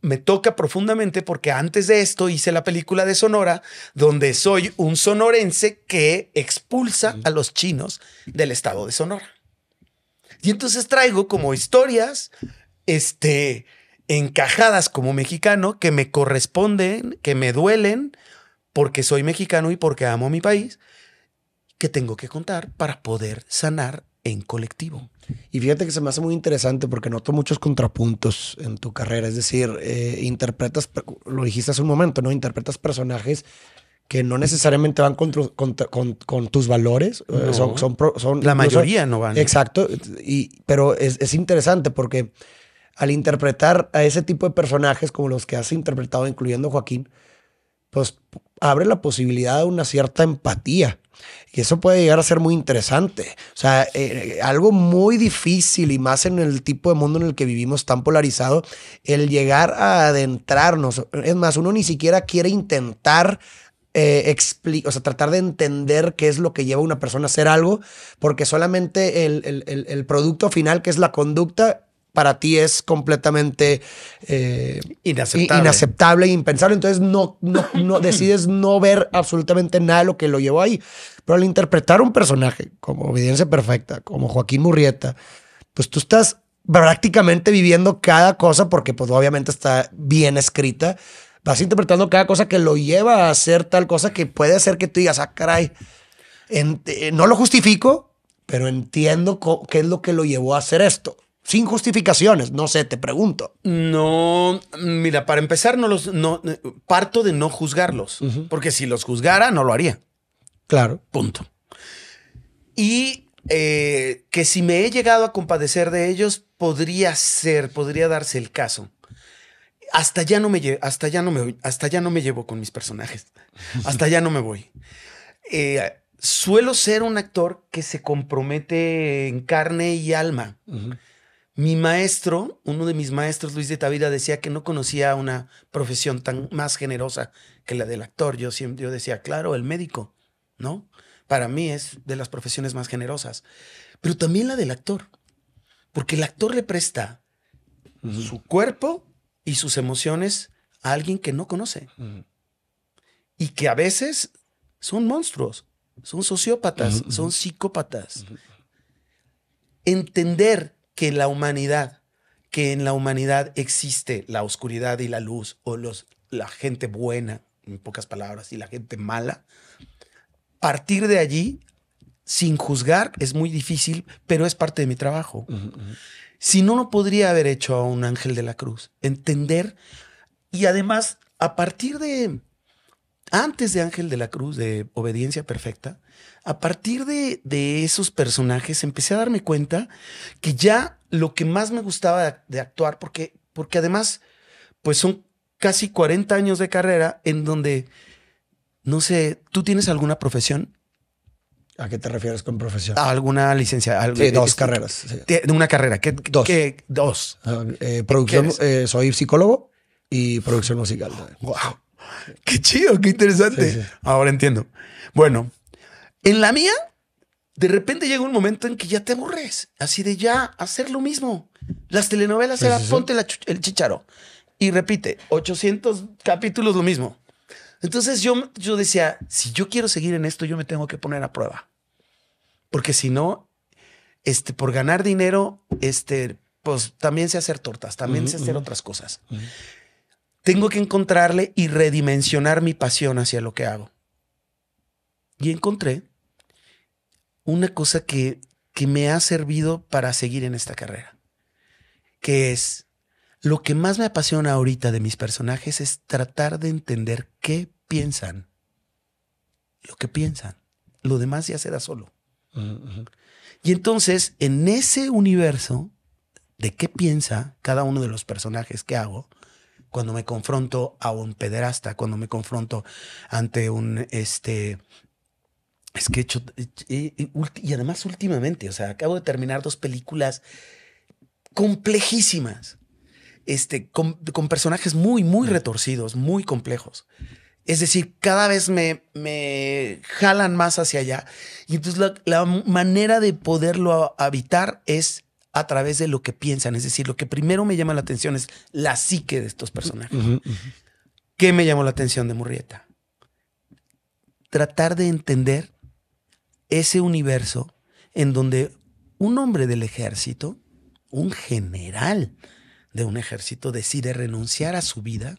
me toca profundamente porque antes de esto hice la película de Sonora, donde soy un sonorense que expulsa a los chinos del estado de Sonora. Y entonces traigo como historias este, encajadas como mexicano que me corresponden, que me duelen, porque soy mexicano y porque amo mi país, que tengo que contar para poder sanar en colectivo. Y fíjate que se me hace muy interesante porque noto muchos contrapuntos en tu carrera, es decir, eh, interpretas, lo dijiste hace un momento, ¿no? Interpretas personajes que no necesariamente van con, tus valores. Eh, La mayoría no van. Exacto. Y, pero es, es interesante porque al interpretar a ese tipo de personajes como los que has interpretado, incluyendo Joaquín, pues abre la posibilidad de una cierta empatía. Y eso puede llegar a ser muy interesante. O sea, eh, algo muy difícil y más en el tipo de mundo en el que vivimos tan polarizado, el llegar a adentrarnos. Es más, uno ni siquiera quiere intentar eh, o sea, tratar de entender qué es lo que lleva a una persona a hacer algo, porque solamente el, el producto final, que es la conducta, para ti es completamente eh, inaceptable. e impensable. Entonces no, decides no ver absolutamente nada de lo que lo llevó ahí. Pero al interpretar un personaje como Evidencia Perfecta, como Joaquín Murrieta, pues tú estás prácticamente viviendo cada cosa porque pues obviamente está bien escrita. Vas interpretando cada cosa que lo lleva a hacer tal cosa que puede ser que tú digas, ah, caray, eh, no lo justifico, pero entiendo qué es lo que lo llevó a hacer esto sin justificaciones, no sé, te pregunto. No, mira, para empezar, no los no, parto de no juzgarlos, porque si los juzgara, no lo haría. Claro. Punto. Y eh, que si me he llegado a compadecer de ellos, podría ser, podría darse el caso. Hasta ya no me, hasta no me, hasta no me llevo con mis personajes. Hasta ya no me voy. Eh, suelo ser un actor que se compromete en carne y alma. Mi maestro, uno de mis maestros, Luis de Tavira, decía que no conocía una profesión tan más generosa que la del actor. Yo siempre decía, claro, el médico, ¿no? Para mí es de las profesiones más generosas, pero también la del actor, porque el actor le presta su cuerpo y sus emociones a alguien que no conoce y que a veces son monstruos, son sociópatas, son psicópatas. Entender que la humanidad, que en la humanidad existe la oscuridad y la luz, o los, la gente buena, en pocas palabras, y la gente mala, partir de allí sin juzgar es muy difícil, pero es parte de mi trabajo. Si no, no podría haber hecho a un ángel de la cruz. Entender y además, a partir de, antes de Ángel de la Cruz, de Obediencia Perfecta, a partir de, esos personajes empecé a darme cuenta que ya lo que más me gustaba de, actuar, porque, porque además, pues son casi 40 años de carrera en donde, no sé, ¿tú tienes alguna profesión? ¿A qué te refieres con profesión? A alguna licencia. sí, dos este, carreras. de Una carrera. ¿qué, dos. dos. Ah, eh, eh, soy psicólogo y producción musical. Wow. Qué chido, qué interesante. Ahora entiendo. Bueno, en la mía, de repente llega un momento en que ya te aburres, así de ya hacer lo mismo. Las telenovelas era ponte el chicharo y repite 800 capítulos lo mismo. Entonces yo, yo decía, si yo quiero seguir en esto, yo me tengo que poner a prueba. Porque si no, este, por ganar dinero, este, pues también sé hacer tortas, también se sé hacer otras cosas. Tengo que encontrarle y redimensionar mi pasión hacia lo que hago. Y encontré una cosa que, me ha servido para seguir en esta carrera, que es lo que más me apasiona ahorita de mis personajes es tratar de entender qué piensan, lo que piensan. Lo demás ya será solo. Y entonces, en ese universo de qué piensa cada uno de los personajes que hago, cuando me confronto a un pederasta, cuando me confronto ante un, este, es que he hecho, y, además últimamente, o sea, acabo de terminar dos películas complejísimas, este, con, personajes muy, muy mm. retorcidos, muy complejos. Es decir, cada vez me, me, jalan más hacia allá. Y entonces la manera de poderlo habitar es a través de lo que piensan. Es decir, lo que primero me llama la atención es la psique de estos personajes. ¿Qué me llamó la atención de Murrieta? Tratar de entender ese universo en donde un hombre del ejército, un general de un ejército, decide renunciar a su vida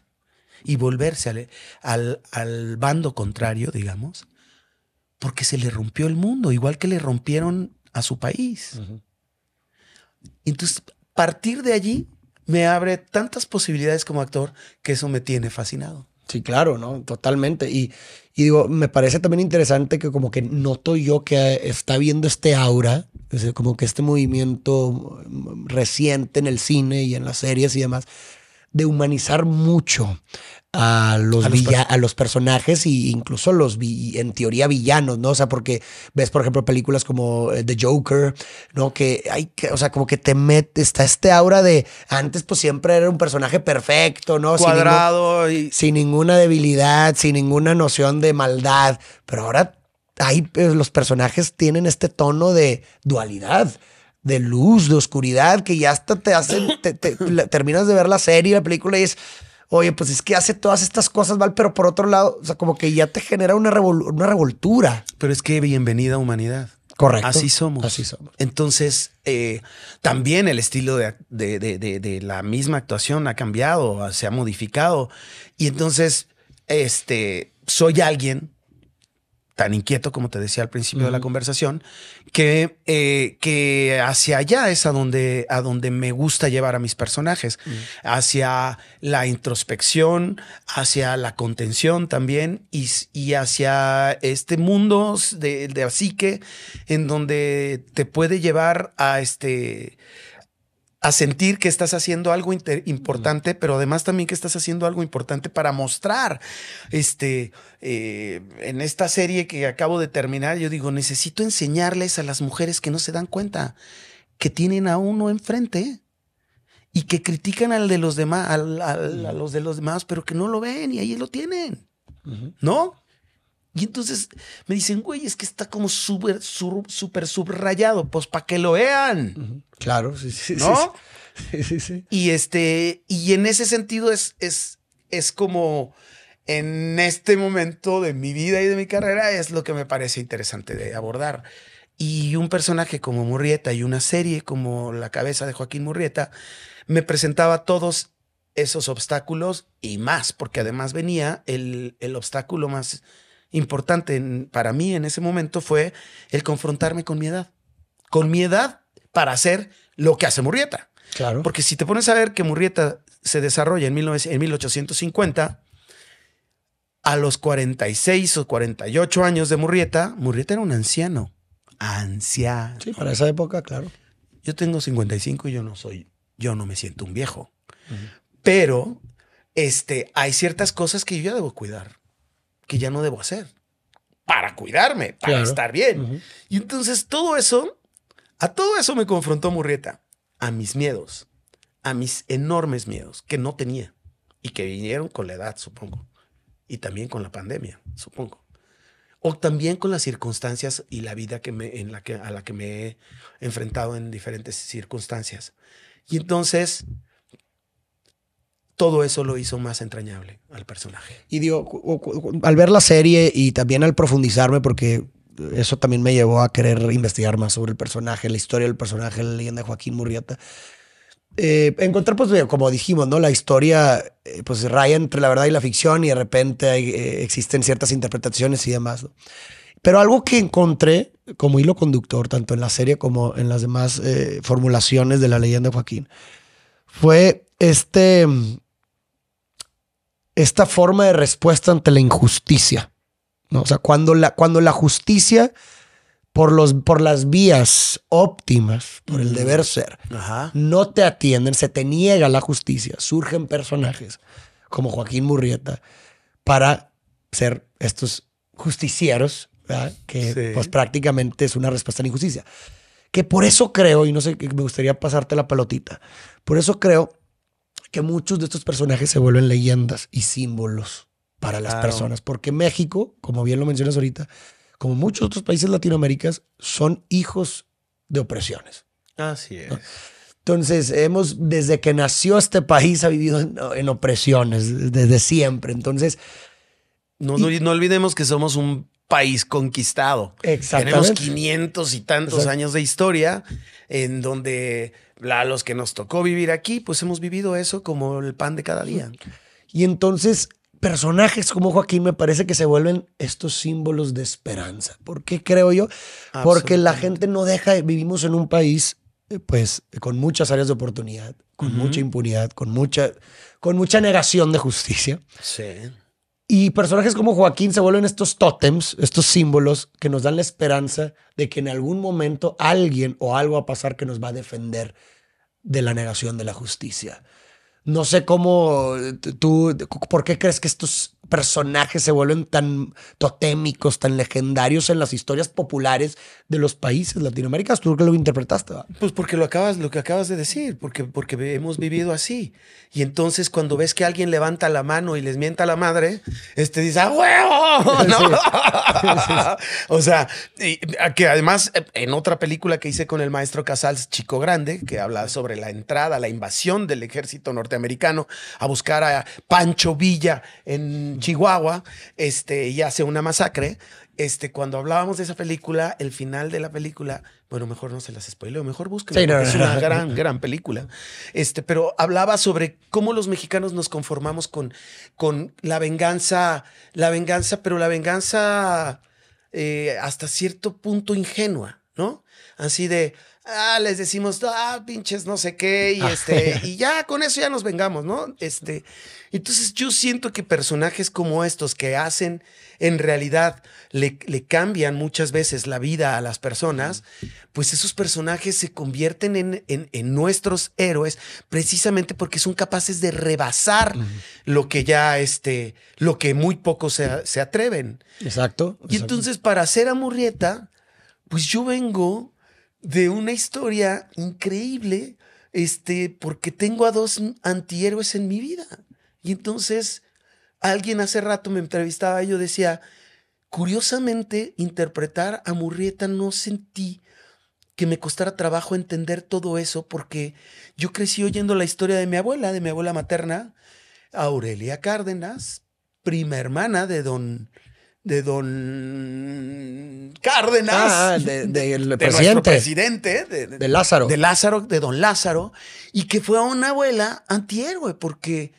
y volverse al, bando contrario, digamos, porque se le rompió el mundo, igual que le rompieron a su país. Entonces, partir de allí me abre tantas posibilidades como actor que eso me tiene fascinado. Sí, claro, ¿no? Totalmente. Y, digo, me parece también interesante que como que noto yo que está viendo este aura, como que este movimiento reciente en el cine y en las series y demás, de humanizar mucho a los, a los personajes e incluso los, en teoría, villanos, ¿no? O sea, porque ves, por ejemplo, películas como eh, The Joker, ¿no? Que hay, que, o sea, como que te mete, está este aura de, antes pues siempre era un personaje perfecto, ¿no? Cuadrado sin y... Sin ninguna debilidad, sin ninguna noción de maldad, pero ahora hay, eh, los personajes tienen este tono de dualidad de luz, de oscuridad, que ya hasta te hacen, terminas de ver la serie, la película y es, oye, pues es que hace todas estas cosas mal, pero por otro lado, o sea, como que ya te genera una, revoltura. Pero es que bienvenida humanidad. Correcto. Así somos. Así somos. Entonces, eh, también el estilo de, la misma actuación ha cambiado, se ha modificado. Y entonces, este, soy alguien tan inquieto como te decía al principio de la conversación, eh, que, hacia allá es a donde, a donde me gusta llevar a mis personajes, hacia la introspección, hacia la contención también y, y hacia este mundo de, de psique en donde te puede llevar a este a sentir que estás haciendo algo importante, pero además también que estás haciendo algo importante para mostrar. Este, eh, en esta serie que acabo de terminar, yo digo, necesito enseñarles a las mujeres que no se dan cuenta que tienen a uno enfrente y que critican al de los demás, a los de los demás, pero que no lo ven y ahí lo tienen, ¿no? Y entonces me dicen, güey, es que está como súper, súper subrayado, pues para que lo vean. Claro, sí, sí, ¿No? sí, sí, sí. Y este, y en ese sentido es, es, es como en este momento de mi vida y de mi carrera es lo que me parece interesante de abordar. Y un personaje como Murrieta y una serie como La cabeza de Joaquín Murrieta me presentaba todos esos obstáculos y más, porque además venía el, el obstáculo más importante para mí en ese momento fue el confrontarme con mi edad. Con mi edad para hacer lo que hace Murrieta. Claro. Porque si te pones a ver que Murrieta se desarrolla en, en 1850, a los 46 o 48 años de Murrieta, Murrieta era un anciano. Anciano. Sí, para esa época, claro. Yo tengo 55 y yo no soy, yo no me siento un viejo. Pero este, hay ciertas cosas que yo ya debo cuidar que ya no debo hacer para cuidarme, para estar bien. Y entonces todo eso, a todo eso me confrontó Murrieta, a mis miedos, a mis enormes miedos que no tenía y que vinieron con la edad, supongo, y también con la pandemia, supongo. O también con las circunstancias y la vida que me, en la que, a la que me he enfrentado en diferentes circunstancias. Y entonces, todo eso lo hizo más entrañable al personaje. Y digo, al ver la serie y también al profundizarme, porque eso también me llevó a querer investigar más sobre el personaje, la historia del personaje, la leyenda de Joaquín Murrieta. Eh, encontrar, pues, eh, como dijimos, ¿no? La historia, eh, pues, raya entre la verdad y la ficción y de repente eh, existen ciertas interpretaciones y demás, ¿no? Pero algo que encontré como hilo conductor, tanto en la serie como en las demás formulaciones de la leyenda de Joaquín, fue este mm, esta forma de respuesta ante la injusticia. ¿no? O sea, cuando la, cuando la justicia por, los, por las vías óptimas, por el deber ser, no te atienden, se te niega la justicia, surgen personajes como Joaquín Murrieta para ser estos justicieros, que pues prácticamente es una respuesta a la injusticia. Que por eso creo, y no sé, me gustaría pasarte la pelotita, por eso creo que muchos de estos personajes se vuelven leyendas y símbolos para las personas. Porque México, como bien lo mencionas ahorita, como muchos otros países latinoamericanos, son hijos de opresiones. Así es. Entonces, hemos, desde que nació este país, ha vivido en, opresiones desde siempre. Entonces. No, no, olvidemos que somos un país conquistado. Exactamente. Tenemos 500 y tantos años de historia en donde a los que nos tocó vivir aquí, pues hemos vivido eso como el pan de cada día. Y entonces, personajes como Joaquín me parece que se vuelven estos símbolos de esperanza. ¿Por qué creo yo? Porque la gente no deja, vivimos en un país eh, pues con muchas áreas de oportunidad, con mucha impunidad, con mucha, con mucha negación de justicia. Sí. Y personajes como Joaquín se vuelven estos tótems, estos símbolos que nos dan la esperanza de que en algún momento alguien o algo va a pasar que nos va a defender de la negación de la justicia. No sé cómo tú, ¿por qué crees que estos personajes se vuelven tan totémicos, tan legendarios en las historias populares de los países latinoamericanos? ¿Tú que lo interpretaste? Pues porque lo acabas, lo que acabas de decir, porque, porque hemos vivido así. Y entonces cuando ves que alguien levanta la mano y les mienta a la madre, este dice, ¡ah, huevo! o sea, que además eh, en otra película que hice con el maestro Casals, Chico Grande, que habla sobre la entrada, la invasión del ejército norteamericano, americano, a buscar a Pancho Villa en Chihuahua este, y hace una masacre. Este, cuando hablábamos de esa película, el final de la película, bueno, mejor no se las spoileo, mejor busquen. es una gran, gran película. Este, pero hablaba sobre cómo los mexicanos nos conformamos con, con la venganza, la venganza, pero la venganza eh, hasta cierto punto ingenua, ¿no? Así de, ah, les decimos, ah, pinches, no sé qué, y ah, este, y ya con eso ya nos vengamos, ¿no? Este, entonces yo siento que personajes como estos que hacen, en realidad le, cambian muchas veces la vida a las personas, pues esos personajes se convierten en, en, nuestros héroes precisamente porque son capaces de rebasar lo que ya, este, lo que muy pocos se, atreven. Exacto, exacto. Y entonces para hacer a Murrieta, pues yo vengo de una historia increíble, este, porque tengo a dos antihéroes en mi vida. Y entonces, alguien hace rato me entrevistaba y yo decía, curiosamente, interpretar a Murrieta no sentí que me costara trabajo entender todo eso, porque yo crecí oyendo la historia de mi abuela, de mi abuela materna, Aurelia Cárdenas, prima hermana de don de don Cárdenas, ah, del de, presidente, de, Lázaro, de Lázaro, de don Lázaro, y que fue a una abuela antihéroe porque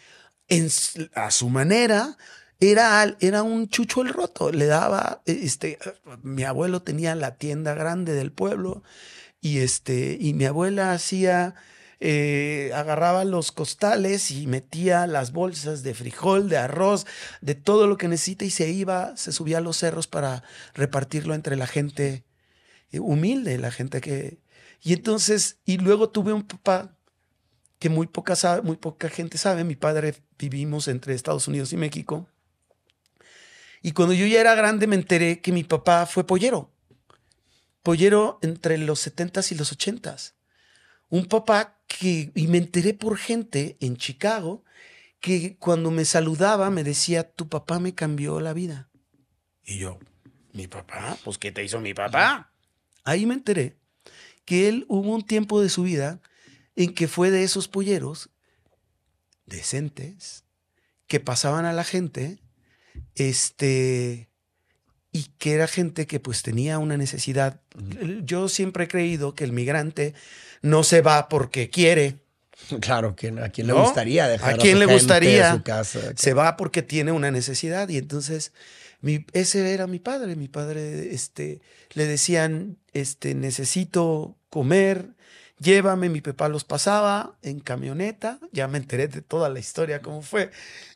a su manera era, era un chucho el roto, le daba, este, mi abuelo tenía la tienda grande del pueblo y este, y mi abuela hacía eh, agarraba los costales y metía las bolsas de frijol, de arroz, de todo lo que necesita y se iba, se subía a los cerros para repartirlo entre la gente eh, humilde, la gente que... Y entonces, y luego tuve un papá que muy poca, sabe, muy poca gente sabe, mi padre vivimos entre Estados Unidos y México. Y cuando yo ya era grande me enteré que mi papá fue pollero. Pollero entre los 70s y los 80s. Un papá y me enteré por gente en Chicago que cuando me saludaba me decía, tu papá me cambió la vida. Y yo, ¿mi papá? Pues ¿qué te hizo mi papá? Ahí me enteré que él hubo un tiempo de su vida en que fue de esos polleros decentes que pasaban a la gente, este, y que era gente que pues tenía una necesidad. Yo siempre he creído que el migrante no se va porque quiere. Claro, ¿a quién le gustaría dejar a, quién le gustaría su casa? Se va porque tiene una necesidad y entonces ese era mi padre. Mi padre, este, le decían, este, necesito comer, llévame. Mi papá los pasaba en camioneta. Ya me enteré de toda la historia cómo fue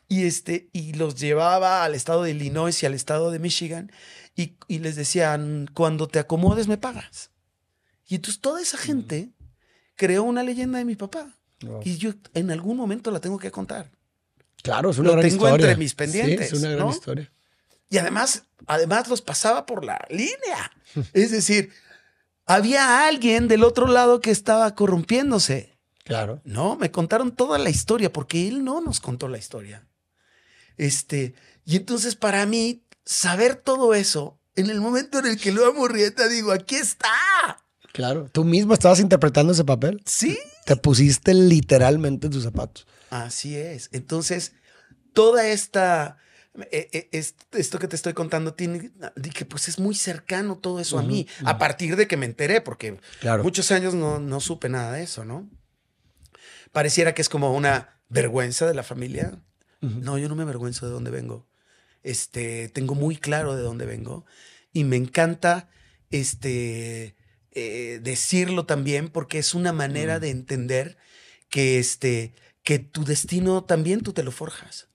y, este, y los llevaba al estado de Illinois y al estado de Michigan y, les decían, cuando te acomodes me pagas. Y entonces toda esa gente creó una leyenda de mi papá. Y yo en algún momento la tengo que contar. Claro, es una Lo tengo entre mis pendientes. Sí, es una gran historia. Y además, además los pasaba por la línea. es decir, había alguien del otro lado que estaba corrompiéndose. Claro. No, me contaron toda la historia porque él no nos contó la historia. Este, y entonces para mí, saber todo eso, en el momento en el que lo amo Rieta, digo, aquí está. Claro, tú mismo estabas interpretando ese papel. Sí. Te pusiste literalmente en tus zapatos. Así es. Entonces, toda esta, e, e, esto que te estoy contando, tiene, que pues es muy cercano todo eso a mí, a partir de que me enteré, porque muchos años no, no supe nada de eso, ¿no? Pareciera que es como una vergüenza de la familia, no, yo no me avergüenzo de dónde vengo. Este, tengo muy claro de dónde vengo y me encanta este, eh, decirlo también porque es una manera mm. de entender que, este, que tu destino también tú te lo forjas.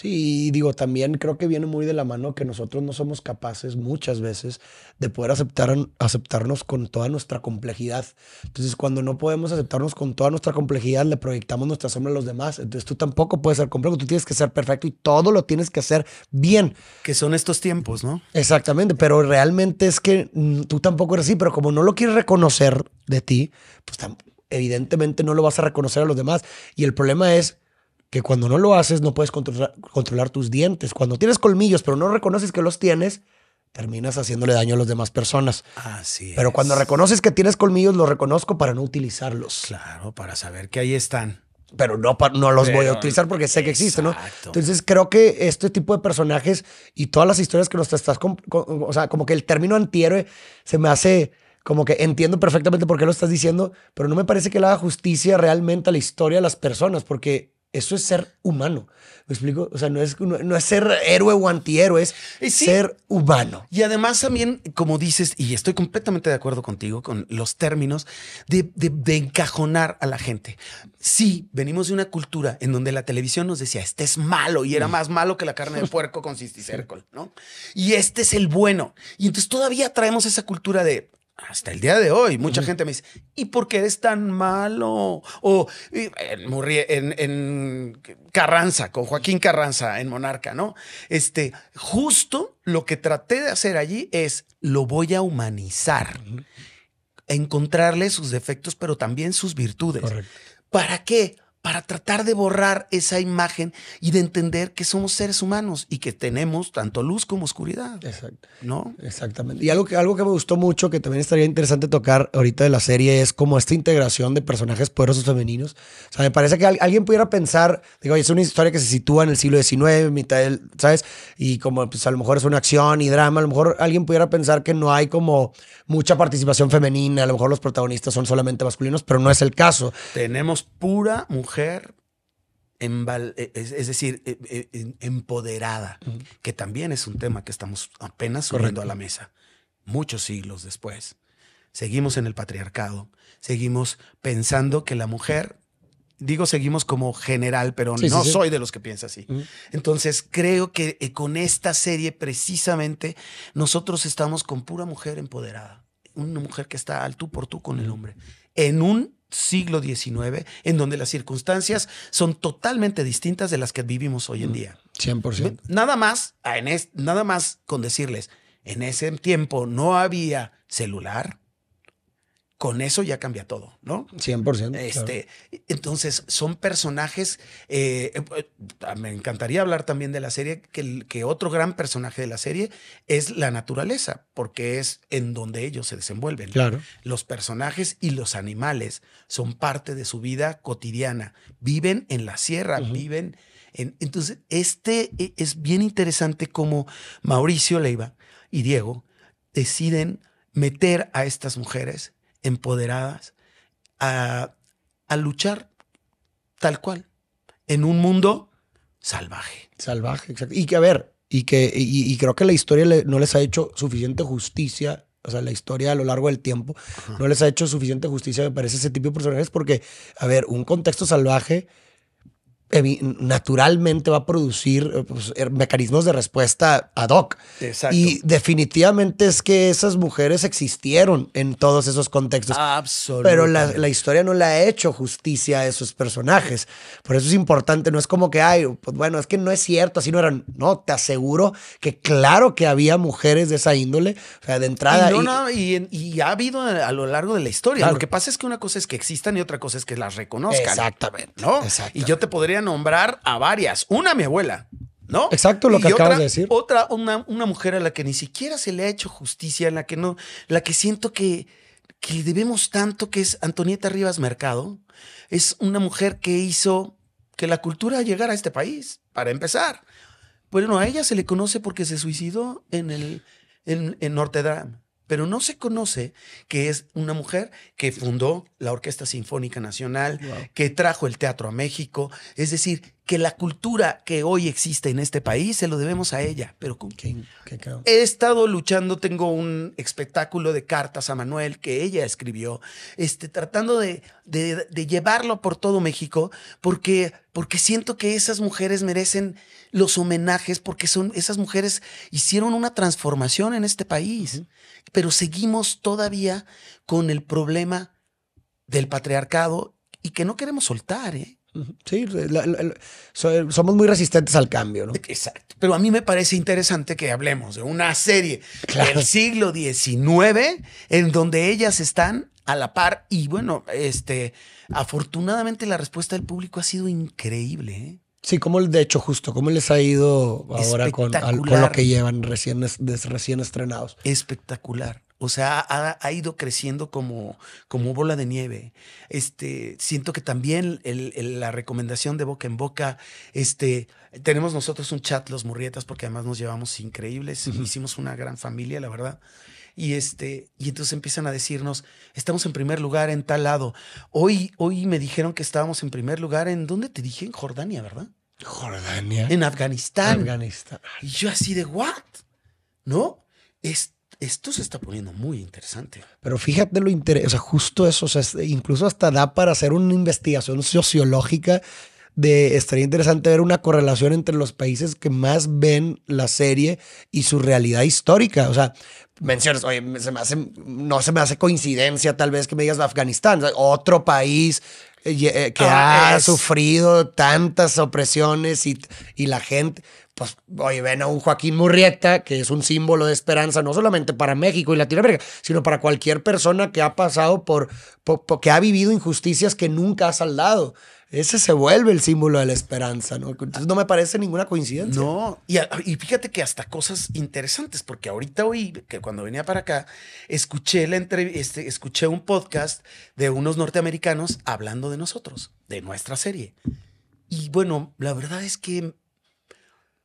Sí, digo, también creo que viene muy de la mano que nosotros no somos capaces muchas veces de poder aceptar, aceptarnos con toda nuestra complejidad. Entonces, cuando no podemos aceptarnos con toda nuestra complejidad, le proyectamos nuestra sombra a los demás. Entonces, tú tampoco puedes ser complejo, tú tienes que ser perfecto y todo lo tienes que hacer bien. Que son estos tiempos, ¿no? Exactamente, pero realmente es que mm, tú tampoco eres así, pero como no lo quieres reconocer de ti, pues evidentemente no lo vas a reconocer a los demás. Y el problema es que cuando no lo haces no puedes controlar, tus dientes. Cuando tienes colmillos pero no reconoces que los tienes, terminas haciéndole daño a las demás personas. Así es. Pero cuando reconoces que tienes colmillos, los reconozco para no utilizarlos. Claro, para saber que ahí están. Pero no, no los voy a utilizar porque sé que existen, ¿no? Entonces creo que este tipo de personajes y todas las historias que nos estás... O sea, como que el término antihéroe se me hace como que entiendo perfectamente por qué lo estás diciendo, pero no me parece que le haga justicia realmente a la historia de las personas, porque eso es ser humano. ¿Me explico? O sea, no es, no, es ser héroe o antihéroe, es ser humano. Y además también, como dices, y estoy completamente de acuerdo contigo con los términos de, encajonar a la gente. Sí, venimos de una cultura en donde la televisión nos decía, este es malo y era mm. más malo que la carne de puerco con cisticércol, ¿no? Y este es el bueno. Y entonces todavía traemos esa cultura de, hasta el día de hoy, mucha gente me dice, ¿y por qué eres tan malo? O en, en, Carranza, con Joaquín Carranza, en Monarca, ¿no? Este, justo lo que traté de hacer allí es, lo voy a humanizar, encontrarle sus defectos, pero también sus virtudes. ¿Para qué? para tratar de borrar esa imagen y de entender que somos seres humanos y que tenemos tanto luz como oscuridad. Exacto. ¿No? Exactamente. Y algo que, algo que me gustó mucho, que también estaría interesante tocar ahorita de la serie, es como esta integración de personajes poderosos femeninos. O sea, me parece que alguien pudiera pensar, digo, es una historia que se sitúa en el siglo XIX, mitad del, ¿sabes? Y como pues a lo mejor es una acción y drama, a lo mejor alguien pudiera pensar que no hay como mucha participación femenina, a lo mejor los protagonistas son solamente masculinos, pero no es el caso. Tenemos pura mujer e, es, decir, e, e, empoderada, que también es un tema que estamos apenas subiendo a la mesa, muchos siglos después. Seguimos en el patriarcado, seguimos pensando que la mujer, digo seguimos como general, pero no soy de los que piensa así. Entonces creo que eh, con esta serie precisamente nosotros estamos con pura mujer empoderada, una mujer que está al tú por tú con el hombre, en un siglo XIX, en donde las circunstancias son totalmente distintas de las que vivimos hoy en mm, día. 100%. Nada más, ah, nada más con decirles, en ese tiempo no había celular, con eso ya cambia todo, ¿no? 100%. Este, Entonces, son personajes. Eh, me encantaría hablar también de la serie, que, otro gran personaje de la serie es la naturaleza, porque es en donde ellos se desenvuelven. Claro. Los personajes y los animales son parte de su vida cotidiana. Viven en la sierra, viven en. Entonces, este e, es bien interesante como Mauricio Leiva y Diego deciden meter a estas mujeres empoderadas a, luchar tal cual en un mundo salvaje. Salvaje, exacto. Y que, a ver, y que y, creo que la historia no les ha hecho suficiente justicia o sea, la historia a lo largo del tiempo, no les ha hecho suficiente justicia, me parece, ese tipo de personajes, porque, a ver, un contexto salvaje naturalmente va a producir eh, pues, eh, mecanismos de respuesta ad hoc. Y definitivamente es que esas mujeres existieron en todos esos contextos. Absolutamente. Pero la, historia no le ha hecho justicia a esos personajes. Por eso es importante, no es como que, hay pues bueno, es que no es cierto, así no eran. No, te aseguro que claro que había mujeres de esa índole, o sea, de entrada. Y, y, y, ha habido a, lo largo de la historia. Lo que pasa es que una cosa es que existan y otra cosa es que las reconozcan. Exactamente. ¿no? Exactamente. Y yo te podría nombrar a varias. Una, mi abuela, ¿no? Exacto lo que acabas de decir. Otra, una, una, mujer a la que ni siquiera se le ha hecho justicia, en la que no, la que siento que, que debemos tanto, que es Antonieta Rivas Mercado. Es una mujer que hizo que la cultura llegara a este país, para empezar. Bueno, a ella se le conoce porque se suicidó en el en, en pero no se conoce que es una mujer que fundó la Orquesta Sinfónica Nacional, que trajo el teatro a México, es decir, que la cultura que hoy existe en este país se lo debemos a ella, pero con quién? He estado luchando, tengo un espectáculo de cartas a Manuel que ella escribió, este, tratando de, de llevarlo por todo México, porque, porque siento que esas mujeres merecen los homenajes, porque son, esas mujeres hicieron una transformación en este país, pero seguimos todavía con el problema del patriarcado y que no queremos soltar. ¿eh? Sí, somos muy resistentes al cambio, ¿no? Exacto. Pero a mí me parece interesante que hablemos de una serie del siglo XIX en donde ellas están a la par y bueno, este, afortunadamente la respuesta del público ha sido increíble. ¿eh? Sí, como de hecho, justo, ¿cómo les ha ido ahora con, lo que llevan recién, recién estrenados? Espectacular. O sea, ha, ido creciendo como, como bola de nieve. Este, siento que también la recomendación de boca en boca, este, tenemos nosotros un chat, los murrietas, porque además nos llevamos increíbles. Hicimos una gran familia, la verdad. Y, este, y entonces empiezan a decirnos, estamos en primer lugar en tal lado. Hoy, hoy me dijeron que estábamos en primer lugar en, ¿dónde te dije? En Jordania, ¿verdad? Jordania. En Afganistán. Afganistán. Y yo así de, ¿what? ¿No? esto se está poniendo muy interesante. Pero fíjate lo interesante, o sea, justo eso, o incluso hasta da para hacer una investigación sociológica de estaría interesante ver una correlación entre los países que más ven la serie y su realidad histórica. O sea, mencionas, oye, se me no se me hace coincidencia tal vez que me digas Afganistán, otro país eh, eh, que ah, ha sufrido tantas opresiones y, y la gente, pues, oye, ven a un Joaquín Murrieta, que es un símbolo de esperanza, no solamente para México y Latinoamérica, sino para cualquier persona que ha pasado por que ha vivido injusticias que nunca ha saldado ese se vuelve el símbolo de la esperanza, ¿no? Entonces no me parece ninguna coincidencia. No, y, fíjate que hasta cosas interesantes, porque ahorita hoy, que cuando venía para acá, escuché, la este, escuché un podcast de unos norteamericanos hablando de nosotros, de nuestra serie. Y bueno, la verdad es que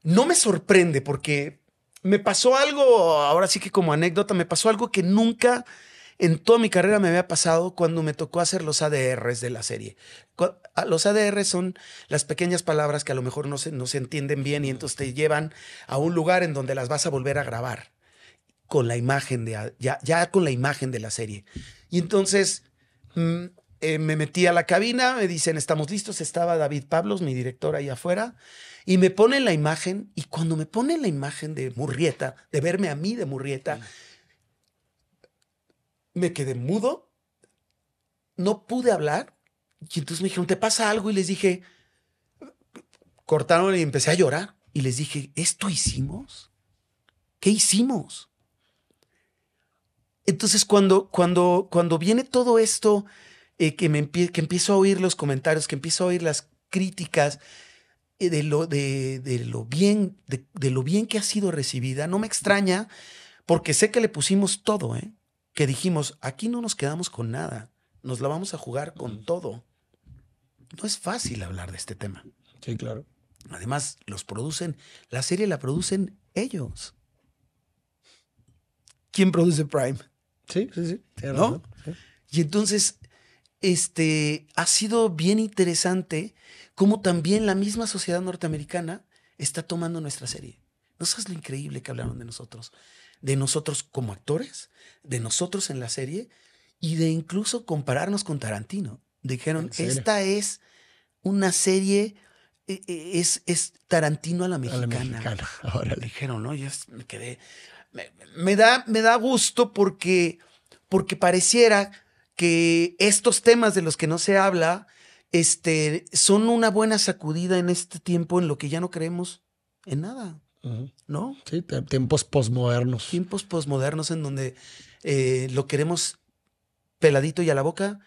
no me sorprende porque me pasó algo, ahora sí que como anécdota, me pasó algo que nunca en toda mi carrera me había pasado cuando me tocó hacer los ADRs de la serie. Ah, los ADRs son las pequeñas palabras que a lo mejor no se, no se entienden bien y entonces te llevan a un lugar en donde las vas a volver a grabar con la imagen de, ya, con la imagen de la serie. Y entonces mm, eh, me metí a la cabina, me dicen, estamos listos, estaba David Pablos, mi director ahí afuera, y me ponen la imagen, y cuando me ponen la imagen de Murrieta, de verme a mí de Murrieta, me quedé mudo, no pude hablar, y entonces me dijeron, ¿te pasa algo? Y les dije, cortaron y empecé a llorar. Y les dije, ¿esto hicimos? ¿Qué hicimos? Entonces, cuando, cuando, cuando viene todo esto, eh, que, me que empiezo a oír los comentarios, que empiezo a oír las críticas eh, de, lo, de, de, lo bien, de, lo bien que ha sido recibida, no me extraña, porque sé que le pusimos todo, ¿eh? que dijimos, aquí no nos quedamos con nada, nos la vamos a jugar con todo. No es fácil hablar de este tema. Sí, claro. Además, los producen, la serie la producen ellos. ¿Quién produce Prime? Sí, sí, sí. Y entonces, este, ha sido bien interesante cómo también la misma sociedad norteamericana está tomando nuestra serie. ¿No sabes lo increíble que hablaron de nosotros? de nosotros como actores, de nosotros en la serie y de incluso compararnos con Tarantino. Dijeron, esta es una serie, eh, eh, es, es Tarantino a la mexicana. dijeron, ¿no? Ya me quedé, me, da, me da gusto porque, porque pareciera que estos temas de los que no se habla este, son una buena sacudida en este tiempo en lo que ya no creemos en nada. ¿no? Sí, tiempos posmodernos. Tiempos posmodernos en donde eh, lo queremos peladito y a la boca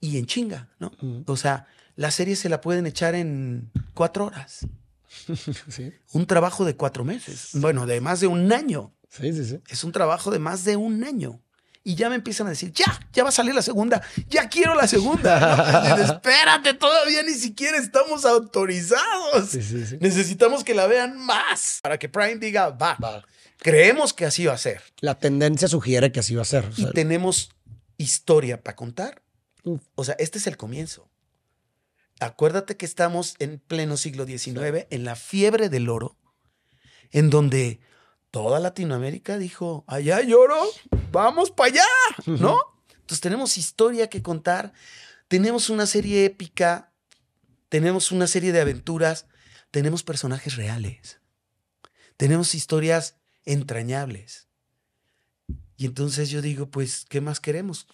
y en chinga, ¿no? O sea, la serie se la pueden echar en cuatro horas. sí. Un trabajo de cuatro meses. Bueno, de más de un año. Sí, sí, sí. Es un trabajo de más de un año y ya me empiezan a decir, ya, ya va a salir la segunda, ya quiero la segunda. espérate, todavía ni siquiera estamos autorizados. Necesitamos que la vean más para que Prime diga, va, va. creemos que así va a ser. La tendencia sugiere que así va a ser. y tenemos historia para contar. O sea, este es el comienzo. Acuérdate que estamos en pleno siglo XIX, en la fiebre del oro, en donde toda Latinoamérica dijo, allá lloro, vamos para allá, ¿no? Entonces tenemos historia que contar, tenemos una serie épica, tenemos una serie de aventuras, tenemos personajes reales, tenemos historias entrañables. Y entonces yo digo, pues, ¿qué más queremos?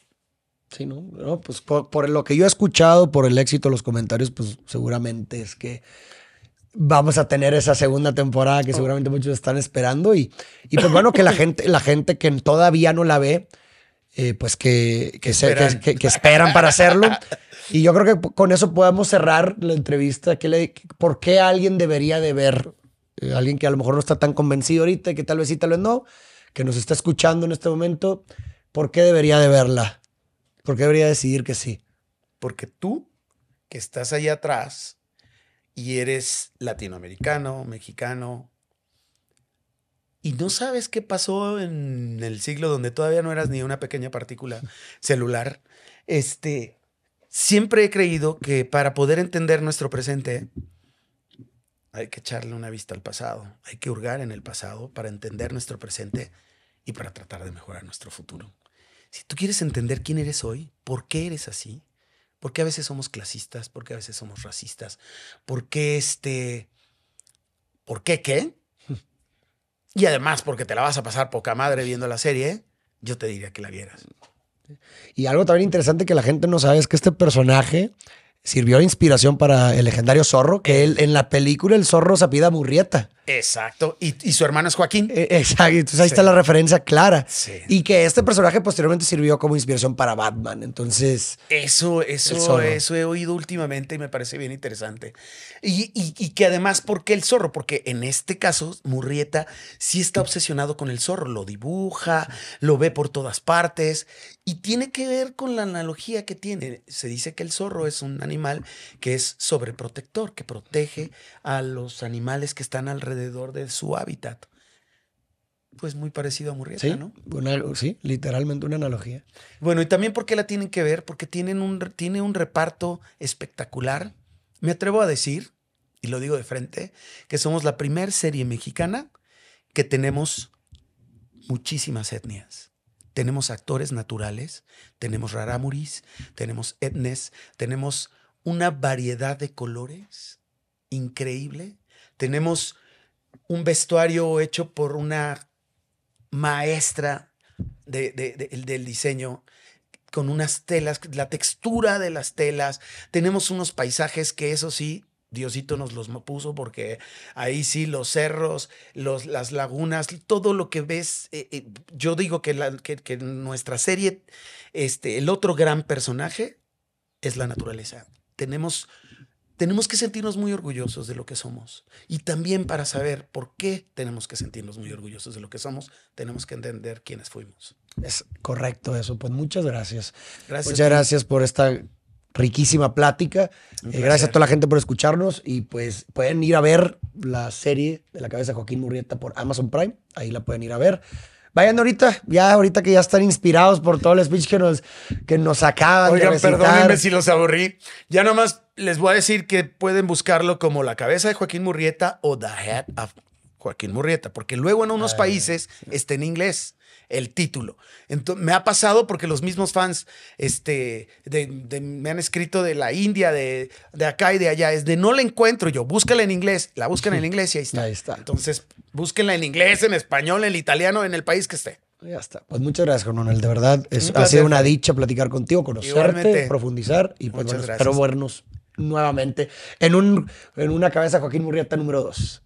Sí, ¿no? pues por, lo que yo he escuchado, por el éxito los comentarios, pues seguramente es que vamos a tener esa segunda temporada que oh. seguramente muchos están esperando y, y pues bueno, que la gente, la gente que todavía no la ve, eh, pues que, que, se, esperan. Que, esperan para hacerlo. Y yo creo que con eso podemos cerrar la entrevista. Que le, ¿Por qué alguien debería de ver? Eh, alguien que a lo mejor no está tan convencido ahorita, que tal vez sí, tal vez no, que nos está escuchando en este momento, ¿por qué debería de verla? ¿Por qué debería decidir que sí? Porque tú, que estás ahí atrás, y eres latinoamericano, mexicano, y no sabes qué pasó en el siglo donde todavía no eras ni una pequeña partícula celular, este, siempre he creído que para poder entender nuestro presente hay que echarle una vista al pasado, hay que hurgar en el pasado para entender nuestro presente y para tratar de mejorar nuestro futuro. Si tú quieres entender quién eres hoy, por qué eres así, ¿Por qué a veces somos clasistas? ¿Por qué a veces somos racistas? ¿Por qué este... ¿Por qué qué? Y además, porque te la vas a pasar poca madre viendo la serie, yo te diría que la vieras. Y algo también interesante que la gente no sabe es que este personaje sirvió de inspiración para el legendario Zorro, que eh. él, en la película el Zorro se Murrieta. Exacto. Y, su hermano es Joaquín. Eh, exacto. Entonces ahí está la referencia clara. Sí. Y que este personaje posteriormente sirvió como inspiración para Batman. Entonces. Eso, eso, eso, he oído últimamente y me parece bien interesante. Y, y, que además, ¿por qué el zorro? Porque en este caso, Murrieta sí está obsesionado con el zorro. Lo dibuja, lo ve por todas partes. Y tiene que ver con la analogía que tiene. Se dice que el zorro es un animal que es sobreprotector, que protege a los animales que están alrededor de su hábitat. Pues muy parecido a Murrieta, ¿no? sí, literalmente una analogía. Bueno, y también porque la tienen que ver, porque tienen un, tiene un reparto espectacular. Me atrevo a decir, y lo digo de frente, que somos la primera serie mexicana que tenemos muchísimas etnias. Tenemos actores naturales, tenemos rarámuris, tenemos etnes, tenemos una variedad de colores increíble. Tenemos un vestuario hecho por una maestra del diseño con unas telas, la textura de las telas. Tenemos unos paisajes que eso sí, Diosito nos los puso porque ahí sí los cerros, los, las lagunas, todo lo que ves, eh, eh, yo digo que, en nuestra serie, este, el otro gran personaje es la naturaleza. Tenemos tenemos que sentirnos muy orgullosos de lo que somos. Y también para saber por qué tenemos que sentirnos muy orgullosos de lo que somos, tenemos que entender quiénes fuimos. Es correcto eso. Pues muchas gracias. muchas gracias por esta riquísima plática. Eh, gracias a toda la gente por escucharnos y pues pueden ir a ver la serie de la cabeza de Joaquín Murrieta por Amazon Prime. Ahí la pueden ir a ver. Vayan ahorita, ya ahorita que ya están inspirados por todo el speech que nos, que nos acaban de recitar. perdónenme si los aburrí. Ya nomás les voy a decir que pueden buscarlo como La cabeza de Joaquín Murrieta o The Head of Joaquín Murrieta, porque luego en unos ah, países está en inglés el título. me ha pasado porque los mismos fans este, de, me han escrito de la India, de, acá y de allá. Es de no la encuentro yo, búscala en inglés, la buscan en inglés y ahí está. Entonces, búsquenla en inglés, en español, en italiano, en el país que esté. Ya está. Pues muchas gracias, Coronel. De verdad, ha sido una dicha platicar contigo, conocerte, profundizar y pues, espero vernos nuevamente en, un, en una cabeza Joaquín Murrieta número 2.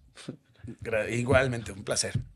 Igualmente, un placer.